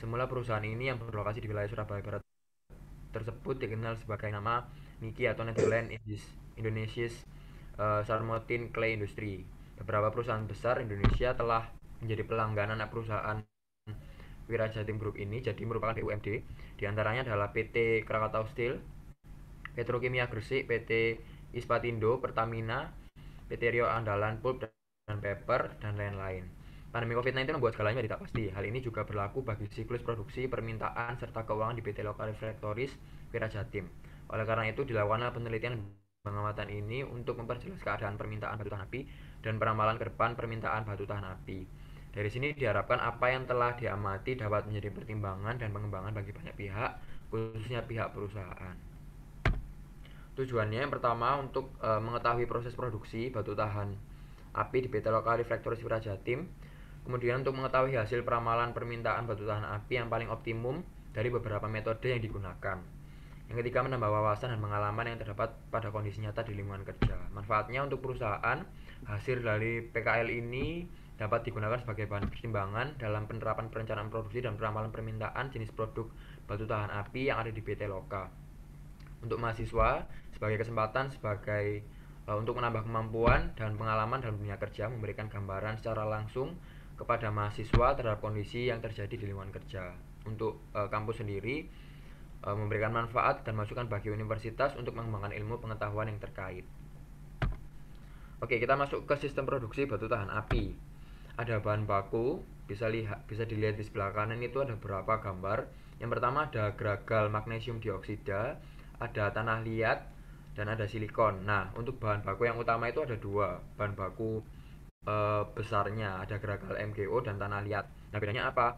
Semula perusahaan ini yang berlokasi di wilayah Surabaya Barat tersebut dikenal sebagai nama Niki atau Netherlands Indonesia's uh, eh, Sarmotin Clay Industry. Beberapa perusahaan besar Indonesia telah menjadi pelangganan anak perusahaan Wirajating Group ini jadi merupakan BUMD. Di antaranya adalah PT Krakatau Steel, Petrokimia Gresik, PT Ispatindo, Pertamina, PT Rio Andalan Pulp dan Paper dan lain-lain. Pandemi COVID-19 membuat kan skalanya tidak pasti. Hal ini juga berlaku bagi siklus produksi, permintaan, serta keuangan di PT Lokal Reflektoris Wirajatim. Oleh karena itu, dilakukanlah penelitian pengamatan ini untuk memperjelas keadaan permintaan batu tahan api dan peramalan ke depan permintaan batu tahan api. Dari sini diharapkan apa yang telah diamati dapat menjadi pertimbangan dan pengembangan bagi banyak pihak, khususnya pihak perusahaan. Tujuannya yang pertama untuk e, mengetahui proses produksi batu tahan api di PT Lokal Reflektoris Wirajatim Kemudian untuk mengetahui hasil peramalan permintaan batu tahan api yang paling optimum dari beberapa metode yang digunakan. Yang ketiga, menambah wawasan dan pengalaman yang terdapat pada kondisi nyata di lingkungan kerja. Manfaatnya untuk perusahaan, hasil dari PKL ini dapat digunakan sebagai bahan pertimbangan dalam penerapan perencanaan produksi dan peramalan permintaan jenis produk batu tahan api yang ada di PT Loka. Untuk mahasiswa, sebagai kesempatan sebagai e, untuk menambah kemampuan dan pengalaman dalam dunia kerja, memberikan gambaran secara langsung kepada mahasiswa terhadap kondisi yang terjadi di lingkungan kerja. Untuk uh, kampus sendiri uh, memberikan manfaat dan masukan bagi universitas untuk mengembangkan ilmu pengetahuan yang terkait. Oke, kita masuk ke sistem produksi batu tahan api. Ada bahan baku, bisa lihat bisa dilihat di sebelah kanan itu ada beberapa gambar. Yang pertama ada gragal magnesium dioksida, ada tanah liat, dan ada silikon. Nah, untuk bahan baku yang utama itu ada dua, bahan baku uh, besarnya ada gerakal MGO dan tanah liat. Nah bedanya apa?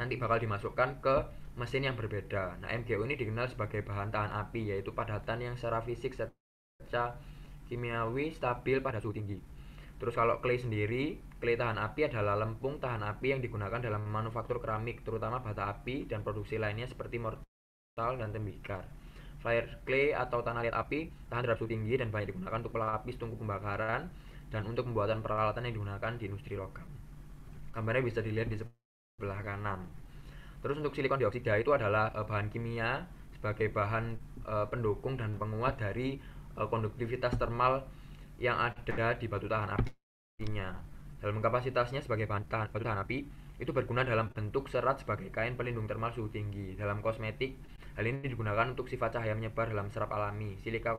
Nanti bakal dimasukkan ke mesin yang berbeda. Nah MGO ini dikenal sebagai bahan tahan api yaitu padatan yang secara fisik secara kimiawi stabil pada suhu tinggi. Terus kalau clay sendiri, clay tahan api adalah lempung tahan api yang digunakan dalam manufaktur keramik, terutama bata api dan produksi lainnya seperti mortal dan tembikar. Fire clay atau tanah liat api tahan terhadap suhu tinggi dan banyak digunakan untuk pelapis tungku pembakaran, dan untuk pembuatan peralatan yang digunakan di industri logam. Gambarnya bisa dilihat di sebelah kanan. Terus untuk silikon dioksida itu adalah e, bahan kimia sebagai bahan e, pendukung dan penguat dari e, konduktivitas termal yang ada di batu tahan apinya. Dalam kapasitasnya sebagai bahan tahan, batu tahan api itu berguna dalam bentuk serat sebagai kain pelindung termal suhu tinggi. Dalam kosmetik, hal ini digunakan untuk sifat cahaya menyebar dalam serap alami. Silika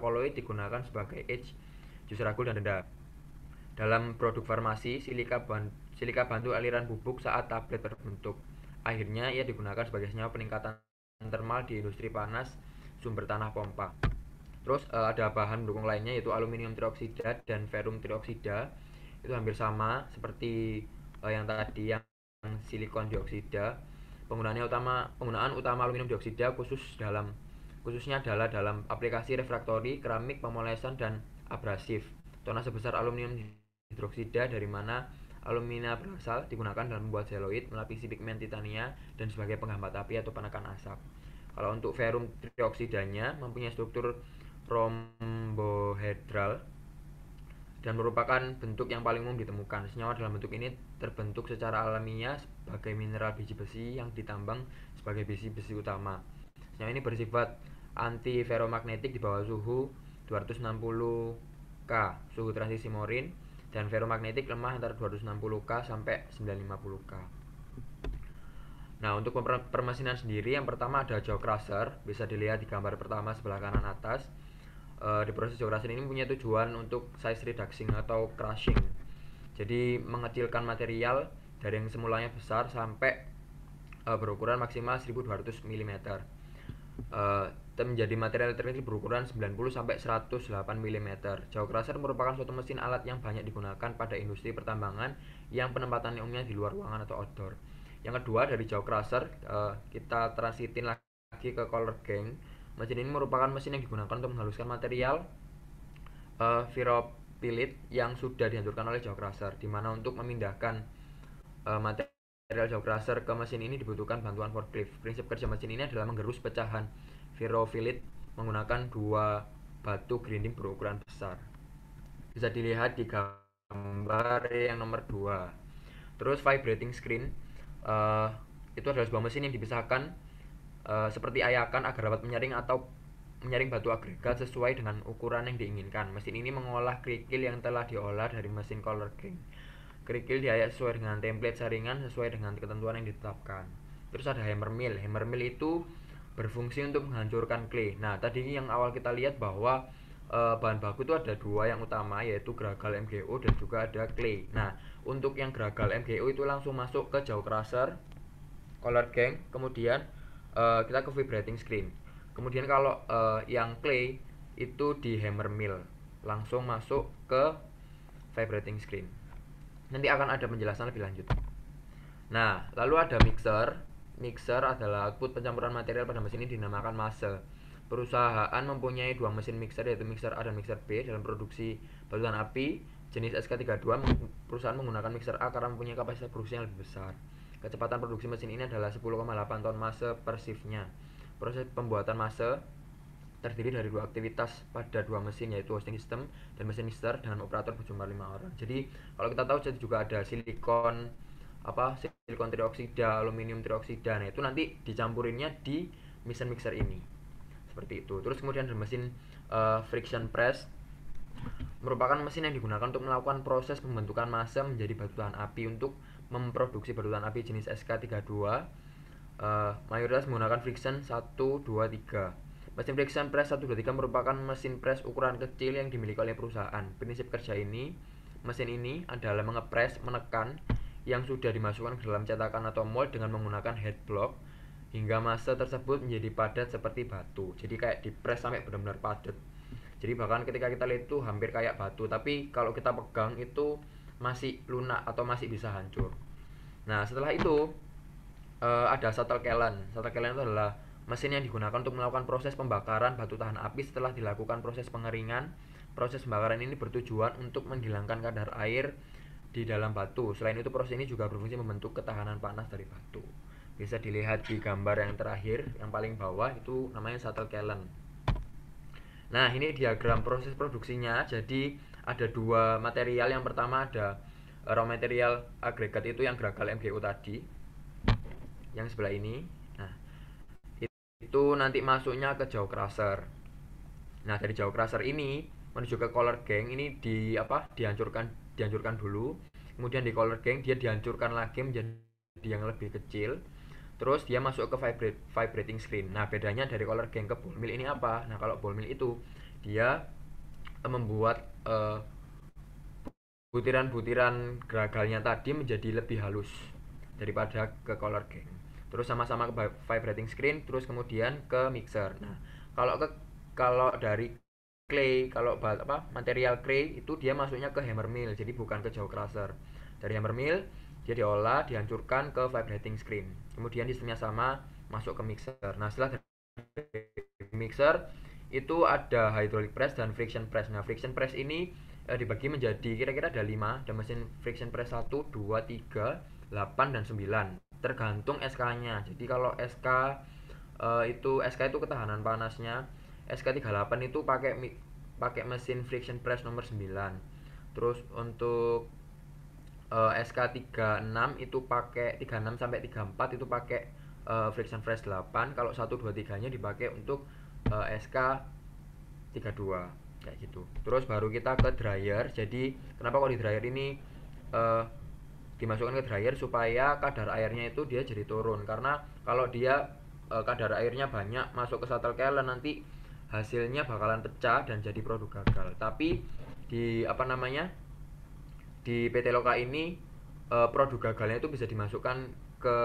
koloid digunakan sebagai edge jus dan denda. Dalam produk farmasi, silika, ban silika bantu aliran bubuk saat tablet terbentuk Akhirnya, ia digunakan sebagai senyawa peningkatan termal di industri panas sumber tanah pompa. Terus eh, ada bahan dukung lainnya yaitu aluminium trioksida dan ferum trioksida. Itu hampir sama seperti eh, yang tadi yang silikon dioksida. Penggunaannya utama penggunaan utama aluminium dioksida khusus dalam khususnya adalah dalam aplikasi refraktori, keramik, pemolesan dan abrasif. Tona sebesar aluminium hidroksida dari mana alumina berasal digunakan dalam membuat seloid melapisi pigmen titania dan sebagai penghambat api atau penekan asap. Kalau untuk ferum trioksidanya mempunyai struktur rombohedral dan merupakan bentuk yang paling umum ditemukan. Senyawa dalam bentuk ini terbentuk secara alamiah sebagai mineral biji besi yang ditambang sebagai biji besi utama. Senyawa ini bersifat antiferromagnetik di bawah suhu 260K suhu transisi morin dan ferromagnetik lemah antara 260K sampai 950K. Nah, untuk permesinan sendiri yang pertama ada jaw crusher bisa dilihat di gambar pertama sebelah kanan atas. E, di proses jaw crusher ini punya tujuan untuk size reduction atau crushing. Jadi mengecilkan material dari yang semulanya besar sampai e, berukuran maksimal 1200 mm. E, menjadi material elektronik berukuran 90-108 mm. Crusher merupakan suatu mesin alat yang banyak digunakan pada industri pertambangan yang penempatan umumnya di luar ruangan atau outdoor. Yang kedua dari Jaw uh, eh, kita transitin lagi ke color gang. Mesin ini merupakan mesin yang digunakan untuk menghaluskan material uh, yang sudah dihancurkan oleh Crusher. di mana untuk memindahkan eh, material material Crusher ke mesin ini dibutuhkan bantuan forklift. Prinsip kerja mesin ini adalah menggerus pecahan virofilit menggunakan dua batu grinding berukuran besar. Bisa dilihat di gambar yang nomor 2. Terus vibrating screen uh, itu adalah sebuah mesin yang dipisahkan uh, seperti ayakan agar dapat menyaring atau menyaring batu agregat sesuai dengan ukuran yang diinginkan. Mesin ini mengolah kerikil yang telah diolah dari mesin color king. Kerikil diayak sesuai dengan template saringan sesuai dengan ketentuan yang ditetapkan. Terus ada hammer mill. Hammer mill itu berfungsi untuk menghancurkan clay. Nah, tadi yang awal kita lihat bahwa e, bahan baku itu ada dua yang utama yaitu gragal MGO dan juga ada clay. Nah, untuk yang gragal MGO itu langsung masuk ke jauh crusher, color gang, kemudian e, kita ke vibrating screen. Kemudian kalau e, yang clay itu di hammer mill, langsung masuk ke vibrating screen. Nanti akan ada penjelasan lebih lanjut. Nah, lalu ada mixer Mixer adalah output pencampuran material pada mesin ini dinamakan mase. Perusahaan mempunyai dua mesin mixer yaitu mixer A dan mixer B dalam produksi balutan api jenis SK32 perusahaan menggunakan mixer A karena mempunyai kapasitas produksi yang lebih besar. Kecepatan produksi mesin ini adalah 10,8 ton mase per shiftnya. Proses pembuatan mase terdiri dari dua aktivitas pada dua mesin yaitu hosting system dan mesin mixer dengan operator berjumlah lima orang. Jadi kalau kita tahu jadi juga ada silikon apa silikon trioksida, aluminium trioksida. Nah, itu nanti dicampurinnya di mesin mixer ini. Seperti itu. Terus kemudian ada mesin uh, friction press merupakan mesin yang digunakan untuk melakukan proses pembentukan massa menjadi batu tahan api untuk memproduksi batu tahan api jenis SK32 uh, eh, mayoritas menggunakan friction 123 mesin friction press 123 merupakan mesin press ukuran kecil yang dimiliki oleh perusahaan prinsip kerja ini mesin ini adalah mengepres, menekan, yang sudah dimasukkan ke dalam cetakan atau mold dengan menggunakan head block hingga masa tersebut menjadi padat seperti batu. Jadi kayak dipres sampai benar-benar padat. Jadi bahkan ketika kita lihat itu hampir kayak batu, tapi kalau kita pegang itu masih lunak atau masih bisa hancur. Nah, setelah itu uh, ada shuttle kelan. Shuttle kelan itu adalah mesin yang digunakan untuk melakukan proses pembakaran batu tahan api setelah dilakukan proses pengeringan. Proses pembakaran ini bertujuan untuk menghilangkan kadar air di dalam batu. Selain itu proses ini juga berfungsi membentuk ketahanan panas dari batu. Bisa dilihat di gambar yang terakhir yang paling bawah itu namanya shuttle kiln. Nah, ini diagram proses produksinya. Jadi ada dua material. Yang pertama ada eh, raw material agregat itu yang geragal MGO tadi. Yang sebelah ini. Nah, itu nanti masuknya ke jauh crusher. Nah, dari jauh crusher ini menuju ke color gang ini di apa? dihancurkan dihancurkan dulu kemudian di color gang dia dihancurkan lagi menjadi yang lebih kecil terus dia masuk ke vibrate, vibrating screen nah bedanya dari color gang ke ball mill ini apa nah kalau ball mill itu dia eh, membuat butiran eh, butiran-butiran geragalnya tadi menjadi lebih halus daripada ke color gang terus sama-sama ke vibrating screen terus kemudian ke mixer nah kalau ke kalau dari clay kalau bat apa material clay itu dia masuknya ke hammer mill jadi bukan ke jaw crusher dari hammer mill dia diolah dihancurkan ke vibrating screen kemudian sistemnya sama masuk ke mixer nah setelah mixer itu ada hydraulic press dan friction press nah friction press ini eh, dibagi menjadi kira-kira ada 5 ada mesin friction press 1 2 3 8 dan 9 tergantung SK nya jadi kalau SK eh, itu SK itu ketahanan panasnya SK38 itu pakai pakai mesin friction press nomor 9 terus untuk eh, uh, SK36 itu pakai 36 sampai 34 itu pakai uh, friction press 8 kalau 123 nya dipakai untuk eh, uh, SK32 kayak gitu terus baru kita ke dryer jadi kenapa kalau di dryer ini uh, dimasukkan ke dryer supaya kadar airnya itu dia jadi turun karena kalau dia uh, kadar airnya banyak masuk ke shuttle kelen nanti hasilnya bakalan pecah dan jadi produk gagal tapi di apa namanya di PT Loka ini eh, produk gagalnya itu bisa dimasukkan ke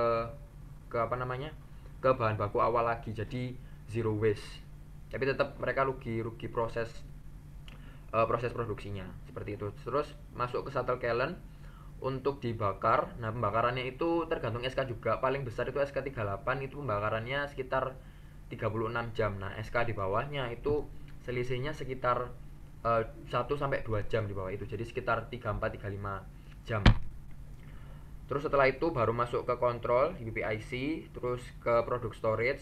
ke apa namanya ke bahan baku awal lagi jadi zero waste tapi tetap mereka rugi rugi proses eh, proses produksinya seperti itu terus masuk ke shuttle kelen untuk dibakar nah pembakarannya itu tergantung SK juga paling besar itu SK 38 itu pembakarannya sekitar 36 jam. Nah, SK di bawahnya itu selisihnya sekitar uh, eh, 1 sampai 2 jam di bawah itu. Jadi sekitar 34 35 jam. Terus setelah itu baru masuk ke kontrol UPIC, terus ke produk storage,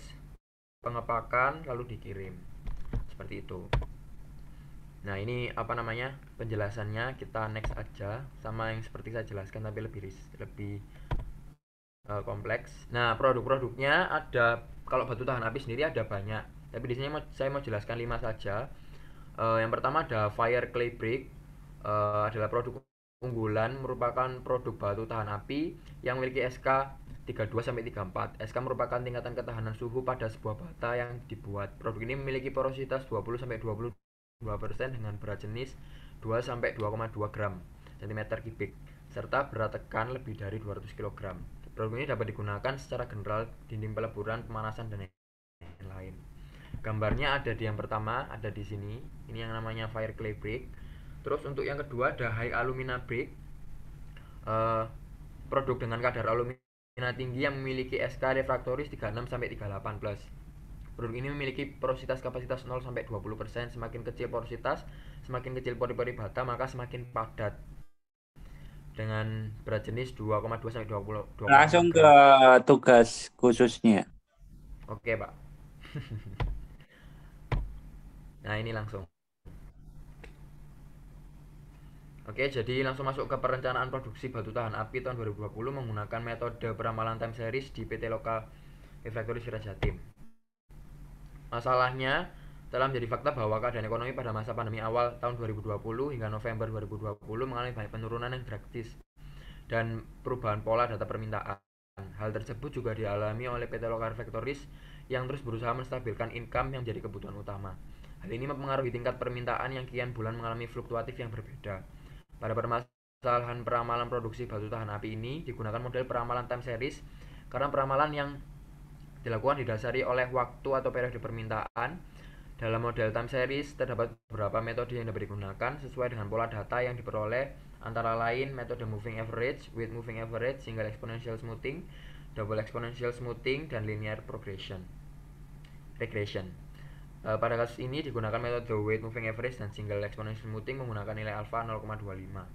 pengepakan lalu dikirim. Seperti itu. Nah, ini apa namanya? penjelasannya kita next aja sama yang seperti saya jelaskan tapi lebih lebih Eh, kompleks. Nah, produk-produknya ada kalau batu tahan api sendiri ada banyak. Tapi di sini saya mau jelaskan lima saja. Uh, yang pertama ada Fire Clay Brick uh, adalah produk unggulan merupakan produk batu tahan api yang memiliki SK 32 sampai 34. SK merupakan tingkatan ketahanan suhu pada sebuah bata yang dibuat. Produk ini memiliki porositas 20 sampai 22% dengan berat jenis 2 sampai 2,2 gram cm kubik serta berat tekan lebih dari 200 kg. Produk ini dapat digunakan secara general dinding peleburan, pemanasan, dan lain-lain. Gambarnya ada di yang pertama, ada di sini. Ini yang namanya fire clay brick. Terus untuk yang kedua ada high alumina brick. Uh, produk dengan kadar alumina tinggi yang memiliki SK refraktoris 36 sampai 38 plus. Produk ini memiliki porositas kapasitas 0 sampai 20%. Semakin kecil porositas, semakin kecil pori-pori bata, maka semakin padat dengan berat jenis 2,2 sampai 20. 20 Langsung ke tugas khususnya. Oke, Pak. nah, ini langsung. Oke, jadi langsung masuk ke perencanaan produksi batu tahan api tahun 2020 menggunakan metode peramalan time series di PT Lokal Raja Jatim. Masalahnya, telah menjadi fakta bahwa keadaan ekonomi pada masa pandemi awal tahun 2020 hingga November 2020 mengalami banyak penurunan yang drastis dan perubahan pola data permintaan. Hal tersebut juga dialami oleh PT Lokar Factories yang terus berusaha menstabilkan income yang jadi kebutuhan utama. Hal ini mempengaruhi tingkat permintaan yang kian bulan mengalami fluktuatif yang berbeda. Pada permasalahan peramalan produksi batu tahan api ini digunakan model peramalan time series karena peramalan yang dilakukan didasari oleh waktu atau periode permintaan dalam model time series, terdapat beberapa metode yang dapat digunakan sesuai dengan pola data yang diperoleh, antara lain metode moving average, with moving average, single exponential smoothing, double exponential smoothing, dan linear progression. Regression. Eh, pada kasus ini digunakan metode weight moving average dan single exponential smoothing menggunakan nilai alfa 0,25.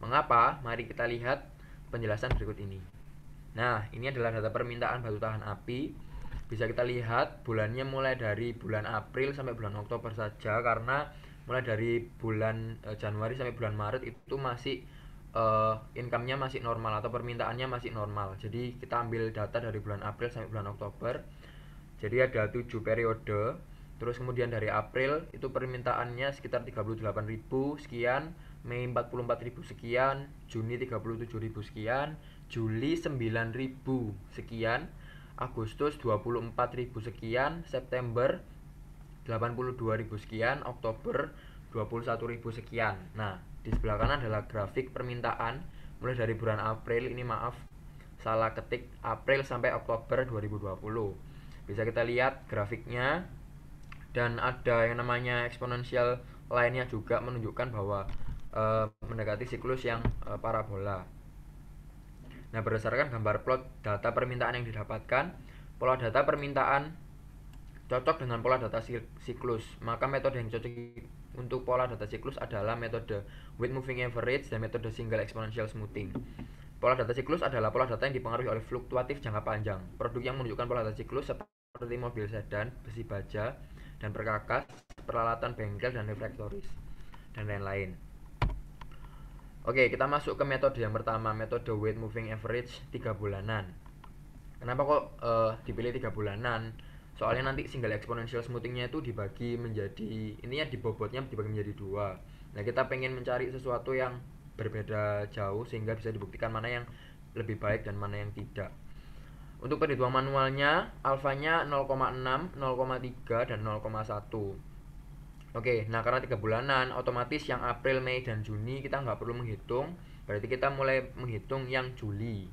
Mengapa? Mari kita lihat penjelasan berikut ini. Nah, ini adalah data permintaan batu tahan api bisa kita lihat bulannya mulai dari bulan April sampai bulan Oktober saja karena mulai dari bulan eh, Januari sampai bulan Maret itu masih uh, income-nya masih normal atau permintaannya masih normal. Jadi kita ambil data dari bulan April sampai bulan Oktober. Jadi ada tujuh periode. Terus kemudian dari April itu permintaannya sekitar 38.000 sekian, Mei 44.000 sekian, Juni 37.000 sekian, Juli 9.000 sekian, Agustus 24.000 sekian, September 82.000 sekian, Oktober 21.000 sekian. Nah, di sebelah kanan adalah grafik permintaan mulai dari bulan April ini maaf salah ketik April sampai Oktober 2020. Bisa kita lihat grafiknya dan ada yang namanya eksponensial lainnya juga menunjukkan bahwa e, mendekati siklus yang e, parabola. Nah, berdasarkan gambar plot data permintaan yang didapatkan, pola data permintaan cocok dengan pola data siklus. Maka metode yang cocok untuk pola data siklus adalah metode with moving average dan metode single exponential smoothing. Pola data siklus adalah pola data yang dipengaruhi oleh fluktuatif jangka panjang. Produk yang menunjukkan pola data siklus seperti mobil sedan, besi baja, dan perkakas, peralatan bengkel, dan reflektoris, dan lain-lain. Oke, kita masuk ke metode yang pertama, metode weight moving average 3 bulanan. Kenapa kok uh, dipilih 3 bulanan? Soalnya nanti single exponential smoothingnya itu dibagi menjadi intinya dibobotnya dibagi menjadi dua. Nah, kita pengen mencari sesuatu yang berbeda jauh sehingga bisa dibuktikan mana yang lebih baik dan mana yang tidak. Untuk perhitungan manualnya, alfanya 0,6, 0,3 dan 0,1. Oke, nah karena tiga bulanan, otomatis yang April, Mei, dan Juni kita nggak perlu menghitung. Berarti kita mulai menghitung yang Juli.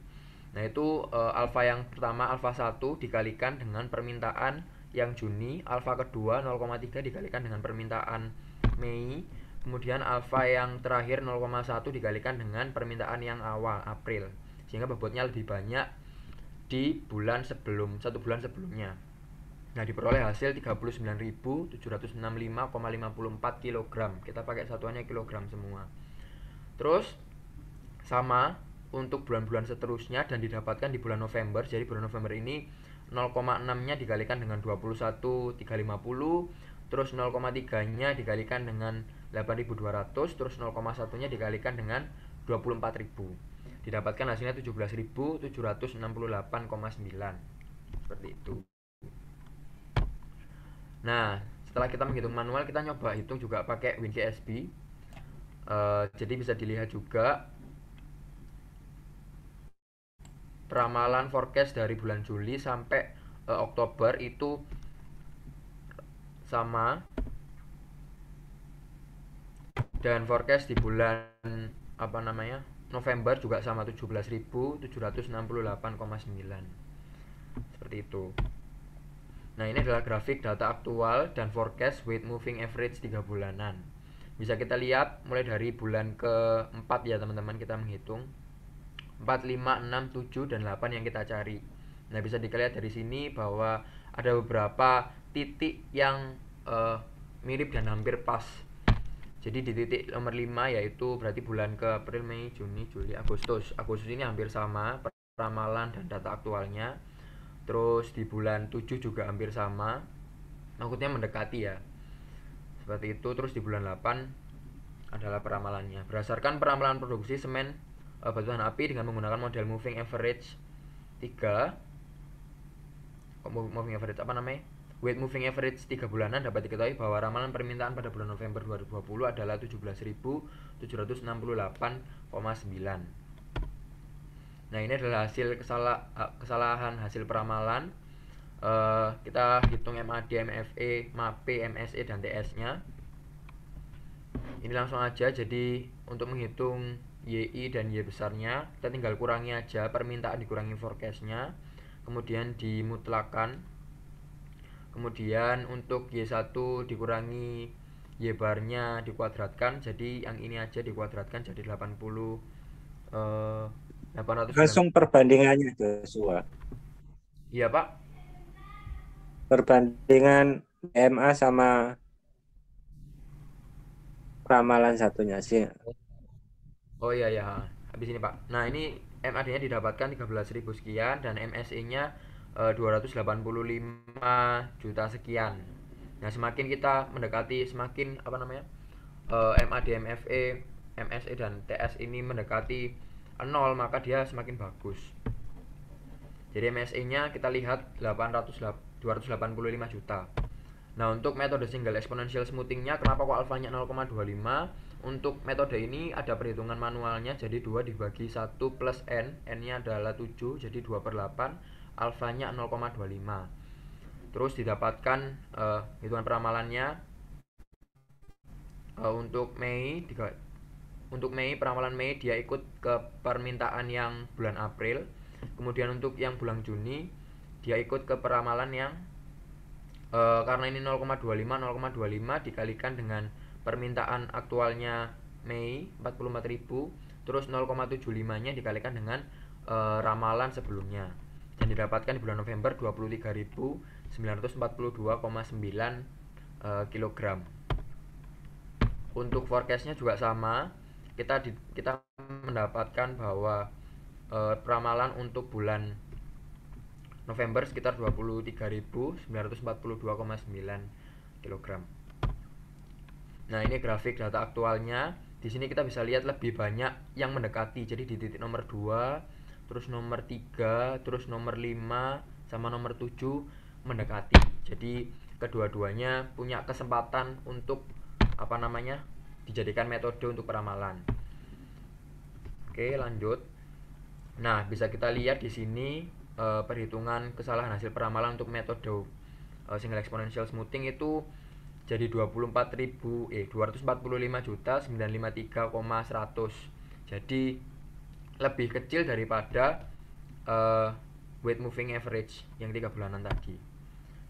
Nah itu e, eh, alfa yang pertama alfa 1 dikalikan dengan permintaan yang Juni, alfa kedua 0,3 dikalikan dengan permintaan Mei, kemudian alfa yang terakhir 0,1 dikalikan dengan permintaan yang awal April. Sehingga bobotnya lebih banyak di bulan sebelum satu bulan sebelumnya. Nah, diperoleh hasil 39.765,54 kg. Kita pakai satuannya kilogram semua. Terus sama untuk bulan-bulan seterusnya dan didapatkan di bulan November. Jadi bulan November ini 0,6-nya dikalikan dengan 21350, terus 0,3-nya dikalikan dengan 8.200, terus 0,1-nya dikalikan dengan 24.000. Didapatkan hasilnya 17.768,9. Seperti itu. Nah, setelah kita menghitung manual, kita nyoba hitung juga pakai WinGSB. Uh, eh, jadi bisa dilihat juga peramalan forecast dari bulan Juli sampai uh, Oktober itu sama dan forecast di bulan apa namanya November juga sama 17.768,9 seperti itu Nah, ini adalah grafik data aktual dan forecast with moving average 3 bulanan. Bisa kita lihat mulai dari bulan ke-4 ya teman-teman kita menghitung. 4, 5, 6, 7, dan 8 yang kita cari. Nah, bisa dilihat dari sini bahwa ada beberapa titik yang uh, mirip dan hampir pas. Jadi di titik nomor 5 yaitu berarti bulan ke April, Mei, Juni, Juli, Agustus. Agustus ini hampir sama ramalan dan data aktualnya terus di bulan 7 juga hampir sama maksudnya mendekati ya seperti itu terus di bulan 8 adalah peramalannya berdasarkan peramalan produksi semen e, batuan api dengan menggunakan model moving average 3 moving average apa namanya weight moving average 3 bulanan dapat diketahui bahwa ramalan permintaan pada bulan November 2020 adalah 17.768,9 Nah ini adalah hasil kesalah, kesalahan hasil peramalan uh, Kita hitung MAD, MFE, MAP, MSE, dan TS-nya Ini langsung aja jadi untuk menghitung YI dan Y besarnya Kita tinggal kurangi aja permintaan dikurangi forecast-nya Kemudian dimutlakan Kemudian untuk Y1 dikurangi Y bar nya dikuadratkan Jadi yang ini aja dikuadratkan jadi 80 uh, 800 langsung perbandingannya Joshua iya Pak perbandingan MA sama ramalan satunya sih oh iya ya habis ini Pak nah ini MAD-nya didapatkan 13.000 sekian dan MSI-nya e, 285 juta sekian. Nah, semakin kita mendekati semakin apa namanya? E, MAD, MFE, MSE dan TS ini mendekati 0 maka dia semakin bagus jadi MSI nya kita lihat 800, 285 juta nah untuk metode single exponential smoothing nya kenapa kok alfanya 0,25 untuk metode ini ada perhitungan manualnya jadi 2 dibagi 1 plus n n nya adalah 7 jadi 2 per 8 alfanya 0,25 terus didapatkan uh, hitungan peramalannya uh, untuk Mei untuk Mei peramalan Mei dia ikut ke permintaan yang bulan April kemudian untuk yang bulan Juni dia ikut ke peramalan yang e, karena ini 0,25 0,25 dikalikan dengan permintaan aktualnya Mei 44.000 terus 0,75 nya dikalikan dengan e, ramalan sebelumnya yang didapatkan di bulan November 23.942,9 e, eh, kilogram untuk forecastnya juga sama kita di, kita mendapatkan bahwa e, ramalan untuk bulan November sekitar 23.942,9 kg. Nah, ini grafik data aktualnya. Di sini kita bisa lihat lebih banyak yang mendekati. Jadi di titik nomor 2, terus nomor 3, terus nomor 5 sama nomor 7 mendekati. Jadi kedua-duanya punya kesempatan untuk apa namanya? dijadikan metode untuk peramalan. Oke, lanjut. Nah, bisa kita lihat di sini e, perhitungan kesalahan hasil peramalan untuk metode e, single exponential smoothing itu jadi 24.000 eh 245.953,100. Jadi lebih kecil daripada e, weight moving average yang tiga bulanan tadi.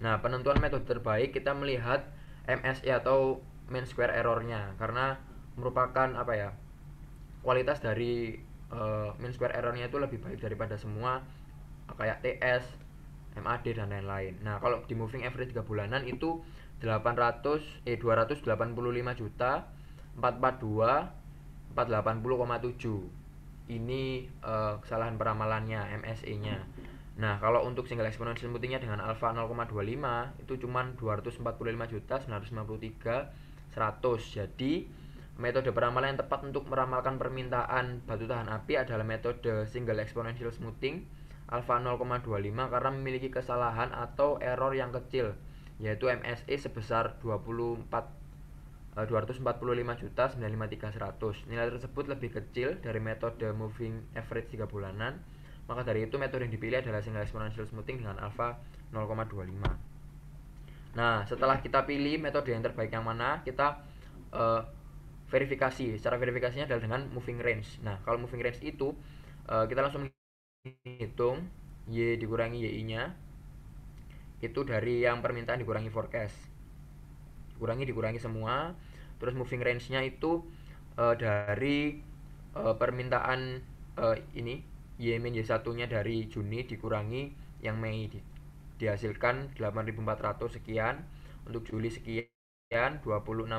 Nah, penentuan metode terbaik kita melihat MSI e atau mean square errornya karena merupakan apa ya kualitas dari uh, eh, mean square errornya itu lebih baik daripada semua uh, kayak TS, MAD dan lain-lain. Nah kalau di moving average 3 bulanan itu 800 eh 285 juta 442 480,7 ini uh, kesalahan peramalannya MSE-nya. Nah, kalau untuk single exponential smoothingnya dengan alpha 0,25 itu cuman 245 juta 953 100. Jadi, metode peramalan yang tepat untuk meramalkan permintaan batu tahan api adalah metode single exponential smoothing alpha 0,25 karena memiliki kesalahan atau error yang kecil yaitu MSE sebesar 24 245 eh, juta Nilai tersebut lebih kecil dari metode moving average 3 bulanan. Maka dari itu metode yang dipilih adalah single exponential smoothing dengan alfa 0,25. Nah, setelah hmm. kita pilih metode yang terbaik yang mana, kita uh, verifikasi. Cara verifikasinya adalah dengan moving range. Nah, kalau moving range itu uh, kita langsung hitung y dikurangi yi-nya itu dari yang permintaan dikurangi forecast. Kurangi dikurangi semua. Terus moving range-nya itu uh, dari uh, permintaan uh, ini y min y satunya dari Juni dikurangi yang Mei dihasilkan 8.400 sekian untuk Juli sekian 26.000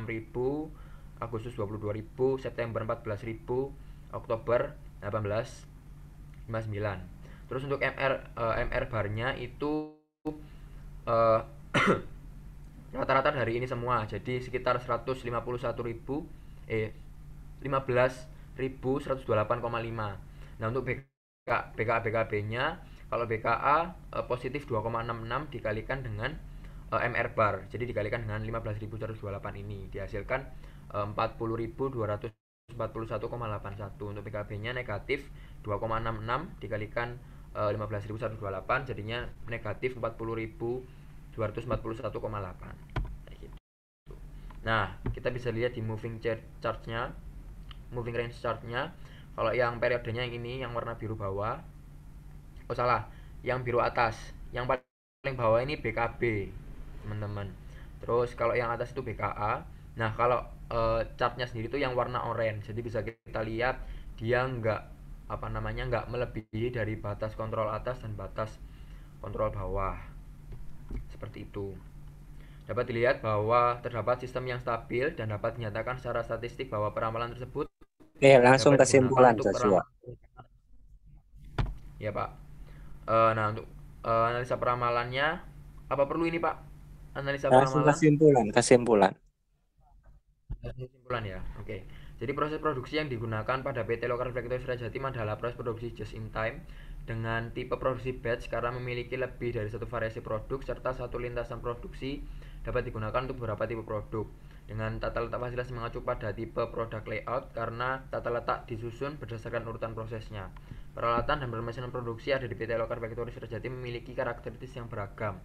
Agustus 22.000 September 14.000 Oktober 1859 terus untuk MR uh, eh, MR barnya itu eh, rata rata-rata hari ini semua jadi sekitar 151.000 eh 15.128,5 nah untuk BK BK BKB nya kalau BKA uh, eh, positif 2,66 dikalikan dengan uh, eh, MR bar. Jadi dikalikan dengan 15.128 ini dihasilkan eh, uh, 40.241,81 untuk PKB-nya negatif 2,66 dikalikan uh, 15.128 jadinya negatif 40.241,8. Gitu. Nah, kita bisa lihat di moving chart-nya, moving range chart-nya. Kalau yang periodenya yang ini, yang warna biru bawah, oh salah yang biru atas yang paling bawah ini BKB teman-teman terus kalau yang atas itu BKA nah kalau e, chartnya sendiri itu yang warna orange jadi bisa kita lihat dia nggak apa namanya nggak melebihi dari batas kontrol atas dan batas kontrol bawah seperti itu dapat dilihat bahwa terdapat sistem yang stabil dan dapat dinyatakan secara statistik bahwa peramalan tersebut eh langsung kesimpulan Joshua ya Pak Uh, nah untuk uh, analisa peramalannya apa perlu ini Pak? Analisa nah, peramalan. Kesimpulan, kesimpulan. Kesimpulan ya. Oke. Okay. Jadi proses produksi yang digunakan pada PT lokar Reflektor Jati adalah proses produksi just in time dengan tipe produksi batch karena memiliki lebih dari satu variasi produk serta satu lintasan produksi dapat digunakan untuk beberapa tipe produk dengan tata letak fasilitas mengacu pada tipe produk layout karena tata letak disusun berdasarkan urutan prosesnya. Peralatan dan permesin produksi ada di PT Lokar Factory Surajati memiliki karakteristik yang beragam,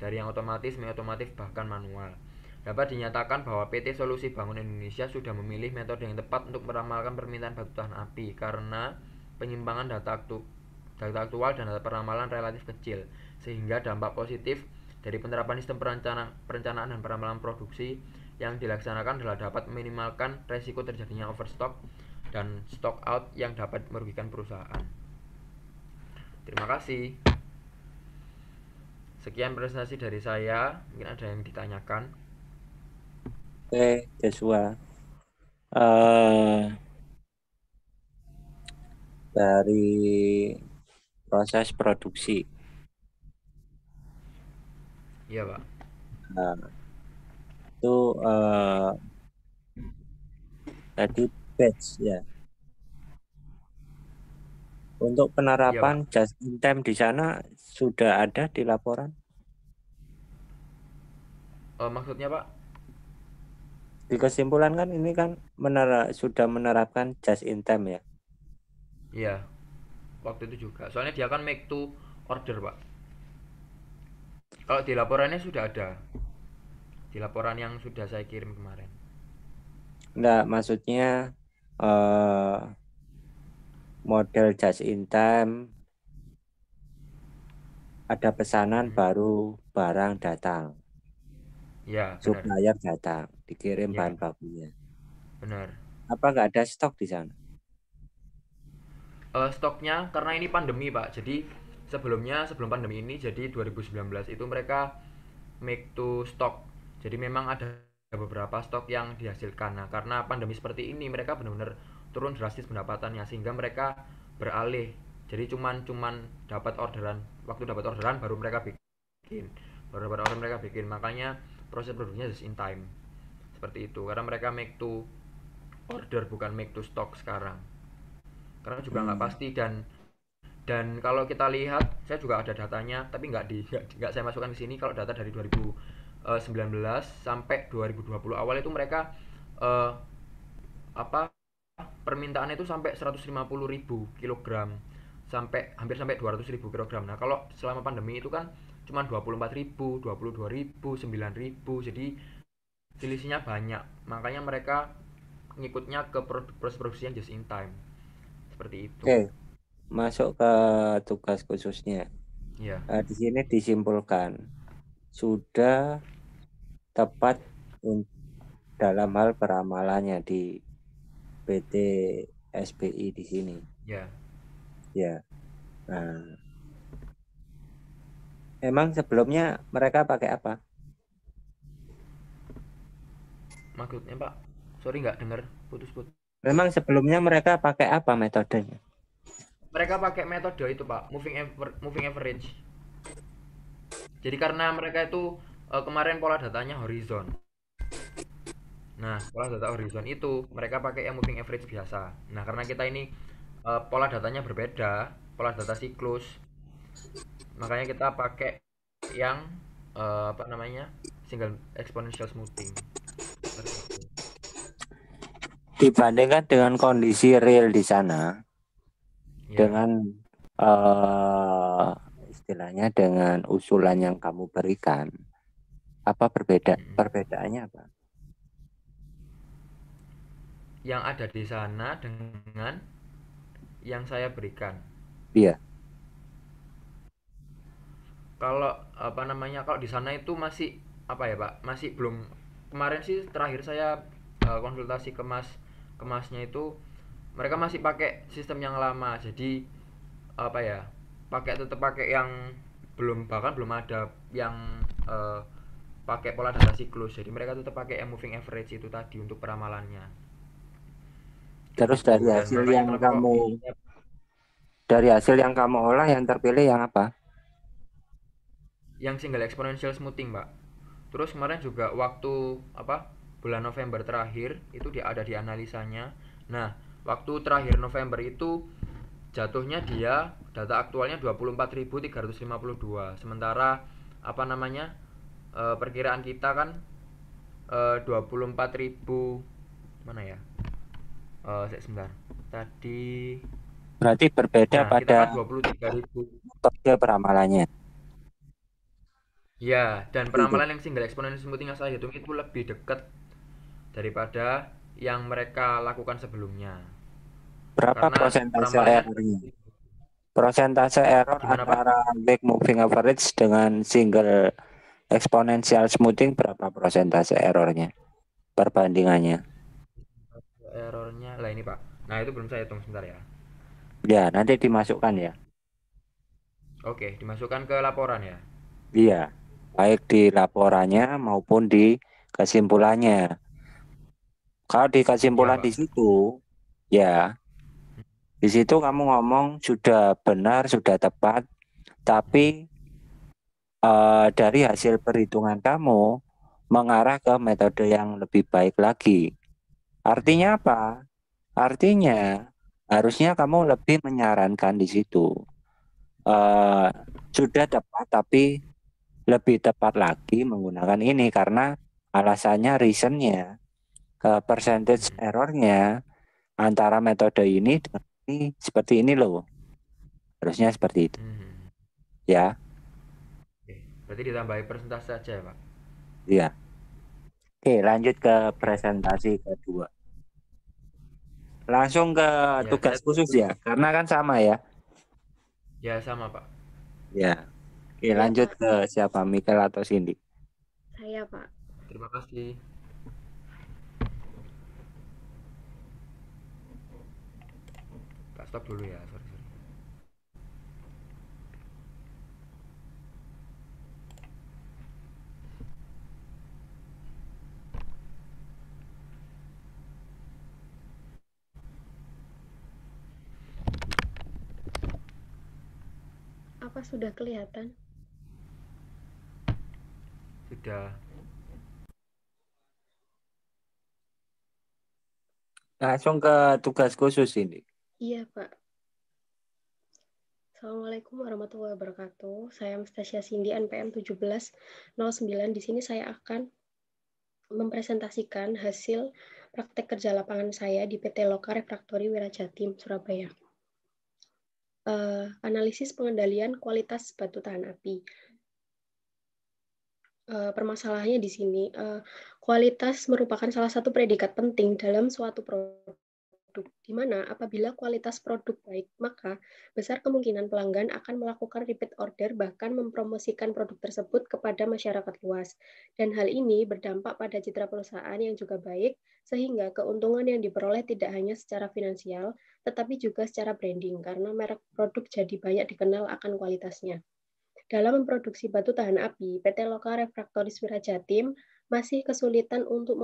dari yang otomatis, semi-otomatis, bahkan manual. Dapat dinyatakan bahwa PT Solusi Bangun Indonesia sudah memilih metode yang tepat untuk meramalkan permintaan batu tahan api karena penyimpangan data, aktu, data aktual dan data peramalan relatif kecil, sehingga dampak positif dari penerapan sistem perencanaan, perencanaan dan peramalan produksi yang dilaksanakan adalah dapat meminimalkan resiko terjadinya overstock dan stock out yang dapat merugikan perusahaan. Terima kasih. Sekian presentasi dari saya. Mungkin ada yang ditanyakan. Oke, Joshua. Uh, dari proses produksi. Iya, Pak. Nah, itu uh, tadi batch ya. Untuk penerapan ya, just in time di sana sudah ada di laporan? Uh, maksudnya Pak? Di kesimpulan kan ini kan mener sudah menerapkan just in time ya? Iya, waktu itu juga. Soalnya dia kan make to order Pak. Kalau di laporannya sudah ada. Di laporan yang sudah saya kirim kemarin. Enggak, maksudnya uh, model just in time ada pesanan hmm. baru barang datang ya supplier datang dikirim ya. bahan bakunya benar apa nggak ada stok di sana uh, stoknya karena ini pandemi pak jadi sebelumnya sebelum pandemi ini jadi 2019 itu mereka make to stock jadi memang ada ada beberapa stok yang dihasilkan. Nah, karena pandemi seperti ini mereka benar-benar turun drastis pendapatannya sehingga mereka beralih. Jadi cuman cuman dapat orderan, waktu dapat orderan baru mereka bikin. Baru dapat orderan mereka bikin. Makanya proses produksinya just in time. Seperti itu. Karena mereka make to order bukan make to stock sekarang. Karena juga nggak hmm. pasti dan dan kalau kita lihat saya juga ada datanya tapi nggak di nggak saya masukkan ke sini kalau data dari 2000 2019 eh, sampai 2020 awal itu mereka uh, apa permintaan itu sampai ribu kilogram sampai hampir sampai ribu kilogram. Nah, kalau selama pandemi itu kan cuma ribu ribu 22.000, ribu Jadi selisihnya banyak. Makanya mereka ngikutnya ke proses produksi yang just in time. Seperti itu. Okay. Masuk ke tugas khususnya. Ya. Yeah. Uh, di sini disimpulkan sudah tepat dalam hal peramalannya di PT SBI di sini. Ya. Ya. Nah, emang sebelumnya mereka pakai apa? Maksudnya Pak, sorry nggak dengar putus-putus. Memang sebelumnya mereka pakai apa metodenya? Mereka pakai metode itu Pak, moving moving average. Jadi karena mereka itu uh, kemarin pola datanya horizon nah pola data horizon itu mereka pakai yang moving average biasa nah karena kita ini uh, pola datanya berbeda pola data siklus makanya kita pakai yang uh, apa namanya single exponential smoothing dibandingkan dengan kondisi real di sana yeah. dengan uh, istilahnya dengan usulan yang kamu berikan apa perbeda hmm. perbedaannya apa yang ada di sana dengan yang saya berikan iya kalau apa namanya kalau di sana itu masih apa ya pak masih belum kemarin sih terakhir saya uh, konsultasi ke mas ke itu mereka masih pakai sistem yang lama jadi apa ya pakai tetap pakai yang belum bahkan belum ada yang uh, pakai pola data siklus. Jadi mereka tetap pakai moving average itu tadi untuk peramalannya. Terus dari Dan hasil yang kamu ya, dari hasil yang kamu olah yang terpilih yang apa? Yang single exponential smoothing, Mbak. Terus kemarin juga waktu apa? Bulan November terakhir itu dia ada di analisanya. Nah, waktu terakhir November itu jatuhnya dia data aktualnya 24.352 sementara apa namanya uh, perkiraan kita kan eh, uh, 24.000 mana ya? Uh, sebentar. Tadi berarti berbeda nah, pada kan 23.000 peramalannya. Ya, dan peramalan yang single eksponen smoothing yang saya hitung itu lebih dekat daripada yang mereka lakukan sebelumnya. Berapa Karena persentase errornya? Persentase error antara big moving average dengan single eksponensial smoothing berapa persentase errornya perbandingannya errornya lah ini pak nah itu belum saya hitung sebentar ya ya nanti dimasukkan ya oke dimasukkan ke laporan ya iya baik di laporannya maupun di kesimpulannya kalau di kesimpulan ya, di situ ya di situ kamu ngomong sudah benar sudah tepat tapi uh, dari hasil perhitungan kamu mengarah ke metode yang lebih baik lagi. Artinya apa? Artinya harusnya kamu lebih menyarankan di situ. Uh, sudah tepat tapi lebih tepat lagi menggunakan ini karena alasannya reasonnya ke percentage errornya antara metode ini dengan ini seperti ini loh harusnya seperti itu hmm. ya Berarti ditambahi persentase aja ya, Pak? Iya. Oke, lanjut ke presentasi kedua. Langsung ke ya, tugas saya... khusus ya, karena kan sama ya. Ya, sama, Pak. Ya. Oke, lanjut ke siapa? Mikael atau Cindy? Saya, Pak. Terima kasih. stop dulu ya, sorry. apa sudah kelihatan? Sudah. Langsung ke tugas khusus ini. Iya, Pak. Assalamualaikum warahmatullahi wabarakatuh. Saya Anastasia Cindy, NPM 1709. Di sini saya akan mempresentasikan hasil praktek kerja lapangan saya di PT Loka Refraktori Wirajatim, Surabaya uh, analisis pengendalian kualitas batu tahan api. Uh, permasalahannya di sini, uh, kualitas merupakan salah satu predikat penting dalam suatu produk produk, di mana apabila kualitas produk baik, maka besar kemungkinan pelanggan akan melakukan repeat order bahkan mempromosikan produk tersebut kepada masyarakat luas. Dan hal ini berdampak pada citra perusahaan yang juga baik, sehingga keuntungan yang diperoleh tidak hanya secara finansial, tetapi juga secara branding, karena merek produk jadi banyak dikenal akan kualitasnya. Dalam memproduksi batu tahan api, PT Loka Refraktoris Wirajatim masih kesulitan untuk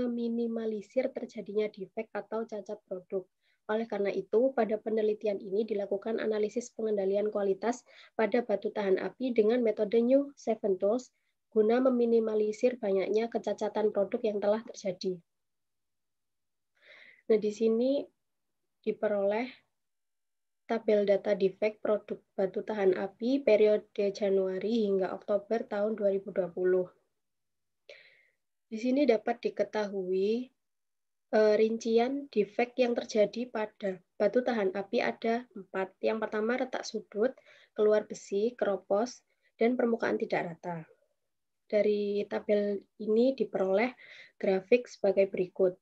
meminimalisir terjadinya defek atau cacat produk. Oleh karena itu, pada penelitian ini dilakukan analisis pengendalian kualitas pada batu tahan api dengan metode New Seven Tools guna meminimalisir banyaknya kecacatan produk yang telah terjadi. Nah, di sini diperoleh tabel data defek produk batu tahan api periode Januari hingga Oktober tahun 2020. Di sini dapat diketahui e, rincian defek yang terjadi pada batu tahan api ada empat. Yang pertama retak sudut, keluar besi, keropos, dan permukaan tidak rata. Dari tabel ini diperoleh grafik sebagai berikut.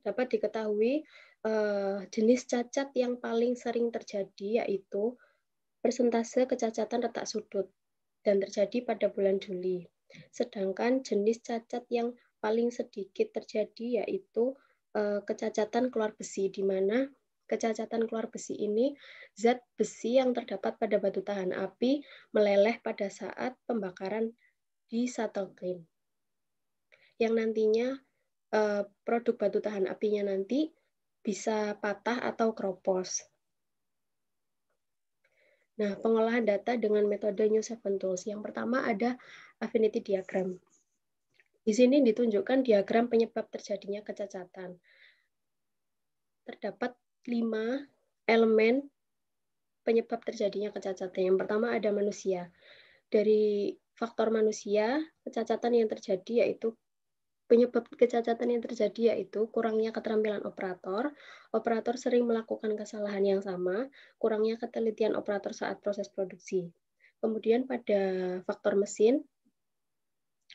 Dapat diketahui e, jenis cacat yang paling sering terjadi yaitu persentase kecacatan retak sudut dan terjadi pada bulan Juli. Sedangkan jenis cacat yang paling sedikit terjadi yaitu eh, kecacatan keluar besi, di mana kecacatan keluar besi ini zat besi yang terdapat pada batu tahan api meleleh pada saat pembakaran di satelit Yang nantinya eh, produk batu tahan apinya nanti bisa patah atau keropos. Nah, pengolahan data dengan metode New Seven Tools. Yang pertama ada affinity diagram. Di sini ditunjukkan diagram penyebab terjadinya kecacatan. Terdapat lima elemen penyebab terjadinya kecacatan. Yang pertama ada manusia. Dari faktor manusia, kecacatan yang terjadi yaitu penyebab kecacatan yang terjadi yaitu kurangnya keterampilan operator, operator sering melakukan kesalahan yang sama, kurangnya ketelitian operator saat proses produksi. Kemudian pada faktor mesin,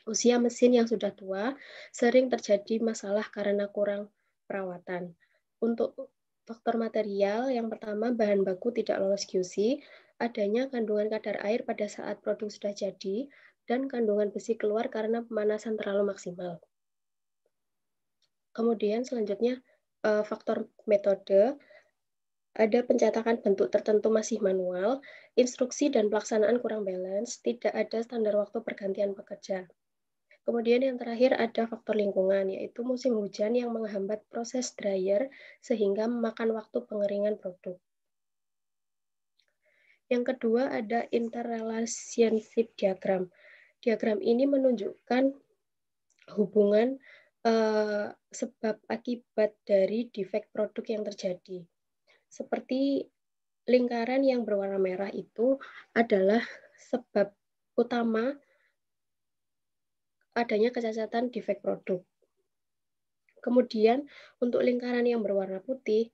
Usia mesin yang sudah tua sering terjadi masalah karena kurang perawatan. Untuk faktor material, yang pertama bahan baku tidak lolos QC, adanya kandungan kadar air pada saat produk sudah jadi, dan kandungan besi keluar karena pemanasan terlalu maksimal. Kemudian selanjutnya eh, faktor metode, ada pencetakan bentuk tertentu masih manual, instruksi dan pelaksanaan kurang balance, tidak ada standar waktu pergantian pekerja. Kemudian yang terakhir ada faktor lingkungan, yaitu musim hujan yang menghambat proses dryer sehingga memakan waktu pengeringan produk. Yang kedua ada interrelationship diagram. Diagram ini menunjukkan hubungan eh, sebab akibat dari defect produk yang terjadi. Seperti lingkaran yang berwarna merah itu adalah sebab utama adanya kecacatan defek produk. Kemudian untuk lingkaran yang berwarna putih,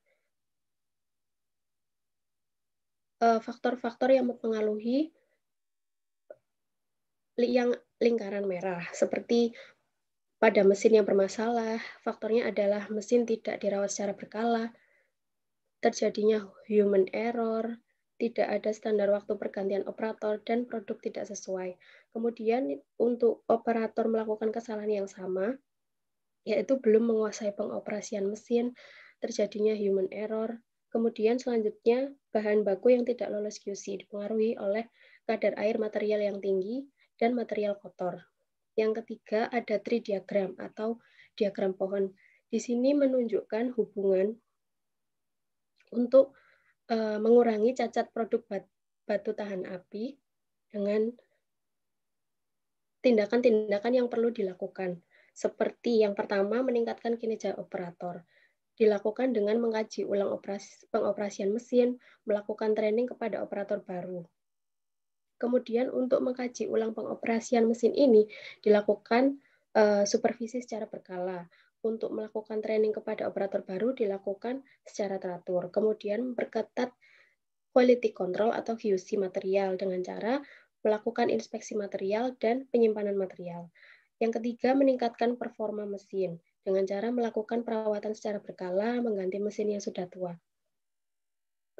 eh, faktor-faktor yang mempengaruhi yang lingkaran merah, seperti pada mesin yang bermasalah, faktornya adalah mesin tidak dirawat secara berkala, terjadinya human error, tidak ada standar waktu pergantian operator, dan produk tidak sesuai. Kemudian untuk operator melakukan kesalahan yang sama, yaitu belum menguasai pengoperasian mesin, terjadinya human error, kemudian selanjutnya bahan baku yang tidak lolos QC dipengaruhi oleh kadar air material yang tinggi dan material kotor. Yang ketiga ada tri diagram atau diagram pohon. Di sini menunjukkan hubungan untuk Eh, mengurangi cacat produk batu tahan api dengan tindakan-tindakan yang perlu dilakukan. Seperti yang pertama, meningkatkan kinerja operator. Dilakukan dengan mengkaji ulang operasi, pengoperasian mesin, melakukan training kepada operator baru. Kemudian untuk mengkaji ulang pengoperasian mesin ini dilakukan uh, supervisi secara berkala untuk melakukan training kepada operator baru dilakukan secara teratur. Kemudian memperketat quality control atau QC material dengan cara melakukan inspeksi material dan penyimpanan material. Yang ketiga, meningkatkan performa mesin dengan cara melakukan perawatan secara berkala, mengganti mesin yang sudah tua.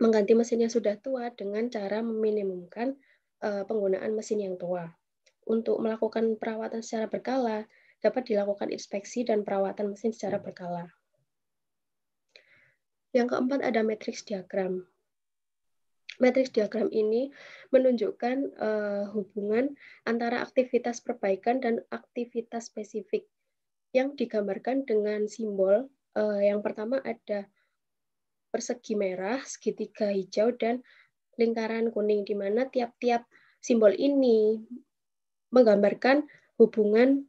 Mengganti mesin yang sudah tua dengan cara meminimumkan eh, penggunaan mesin yang tua. Untuk melakukan perawatan secara berkala, dapat dilakukan inspeksi dan perawatan mesin secara hmm. berkala. Yang keempat ada matriks diagram. Matriks diagram ini menunjukkan uh, hubungan antara aktivitas perbaikan dan aktivitas spesifik yang digambarkan dengan simbol uh, yang pertama ada persegi merah, segitiga hijau, dan lingkaran kuning, di mana tiap-tiap simbol ini menggambarkan hubungan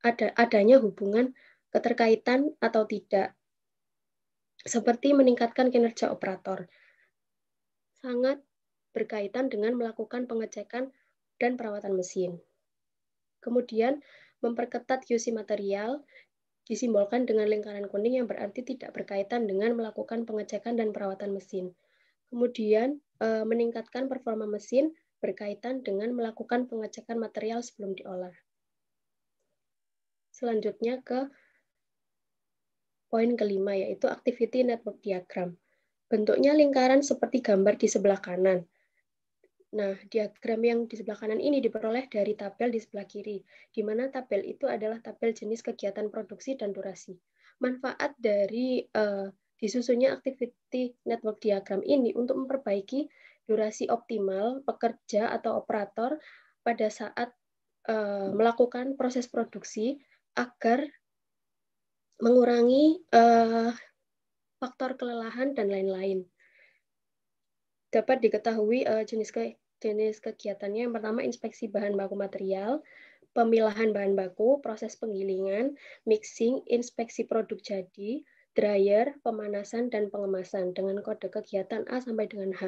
ada adanya hubungan keterkaitan atau tidak seperti meningkatkan kinerja operator sangat berkaitan dengan melakukan pengecekan dan perawatan mesin. Kemudian, memperketat QC material disimbolkan dengan lingkaran kuning yang berarti tidak berkaitan dengan melakukan pengecekan dan perawatan mesin. Kemudian, eh, meningkatkan performa mesin berkaitan dengan melakukan pengecekan material sebelum diolah selanjutnya ke poin kelima, yaitu activity network diagram. Bentuknya lingkaran seperti gambar di sebelah kanan. Nah, diagram yang di sebelah kanan ini diperoleh dari tabel di sebelah kiri, di mana tabel itu adalah tabel jenis kegiatan produksi dan durasi. Manfaat dari uh, disusunnya activity network diagram ini untuk memperbaiki durasi optimal pekerja atau operator pada saat uh, melakukan proses produksi agar mengurangi uh, faktor kelelahan dan lain-lain. Dapat diketahui uh, jenis ke, jenis kegiatannya yang pertama inspeksi bahan baku material, pemilahan bahan baku, proses penggilingan, mixing, inspeksi produk jadi, dryer, pemanasan dan pengemasan dengan kode kegiatan A sampai dengan H.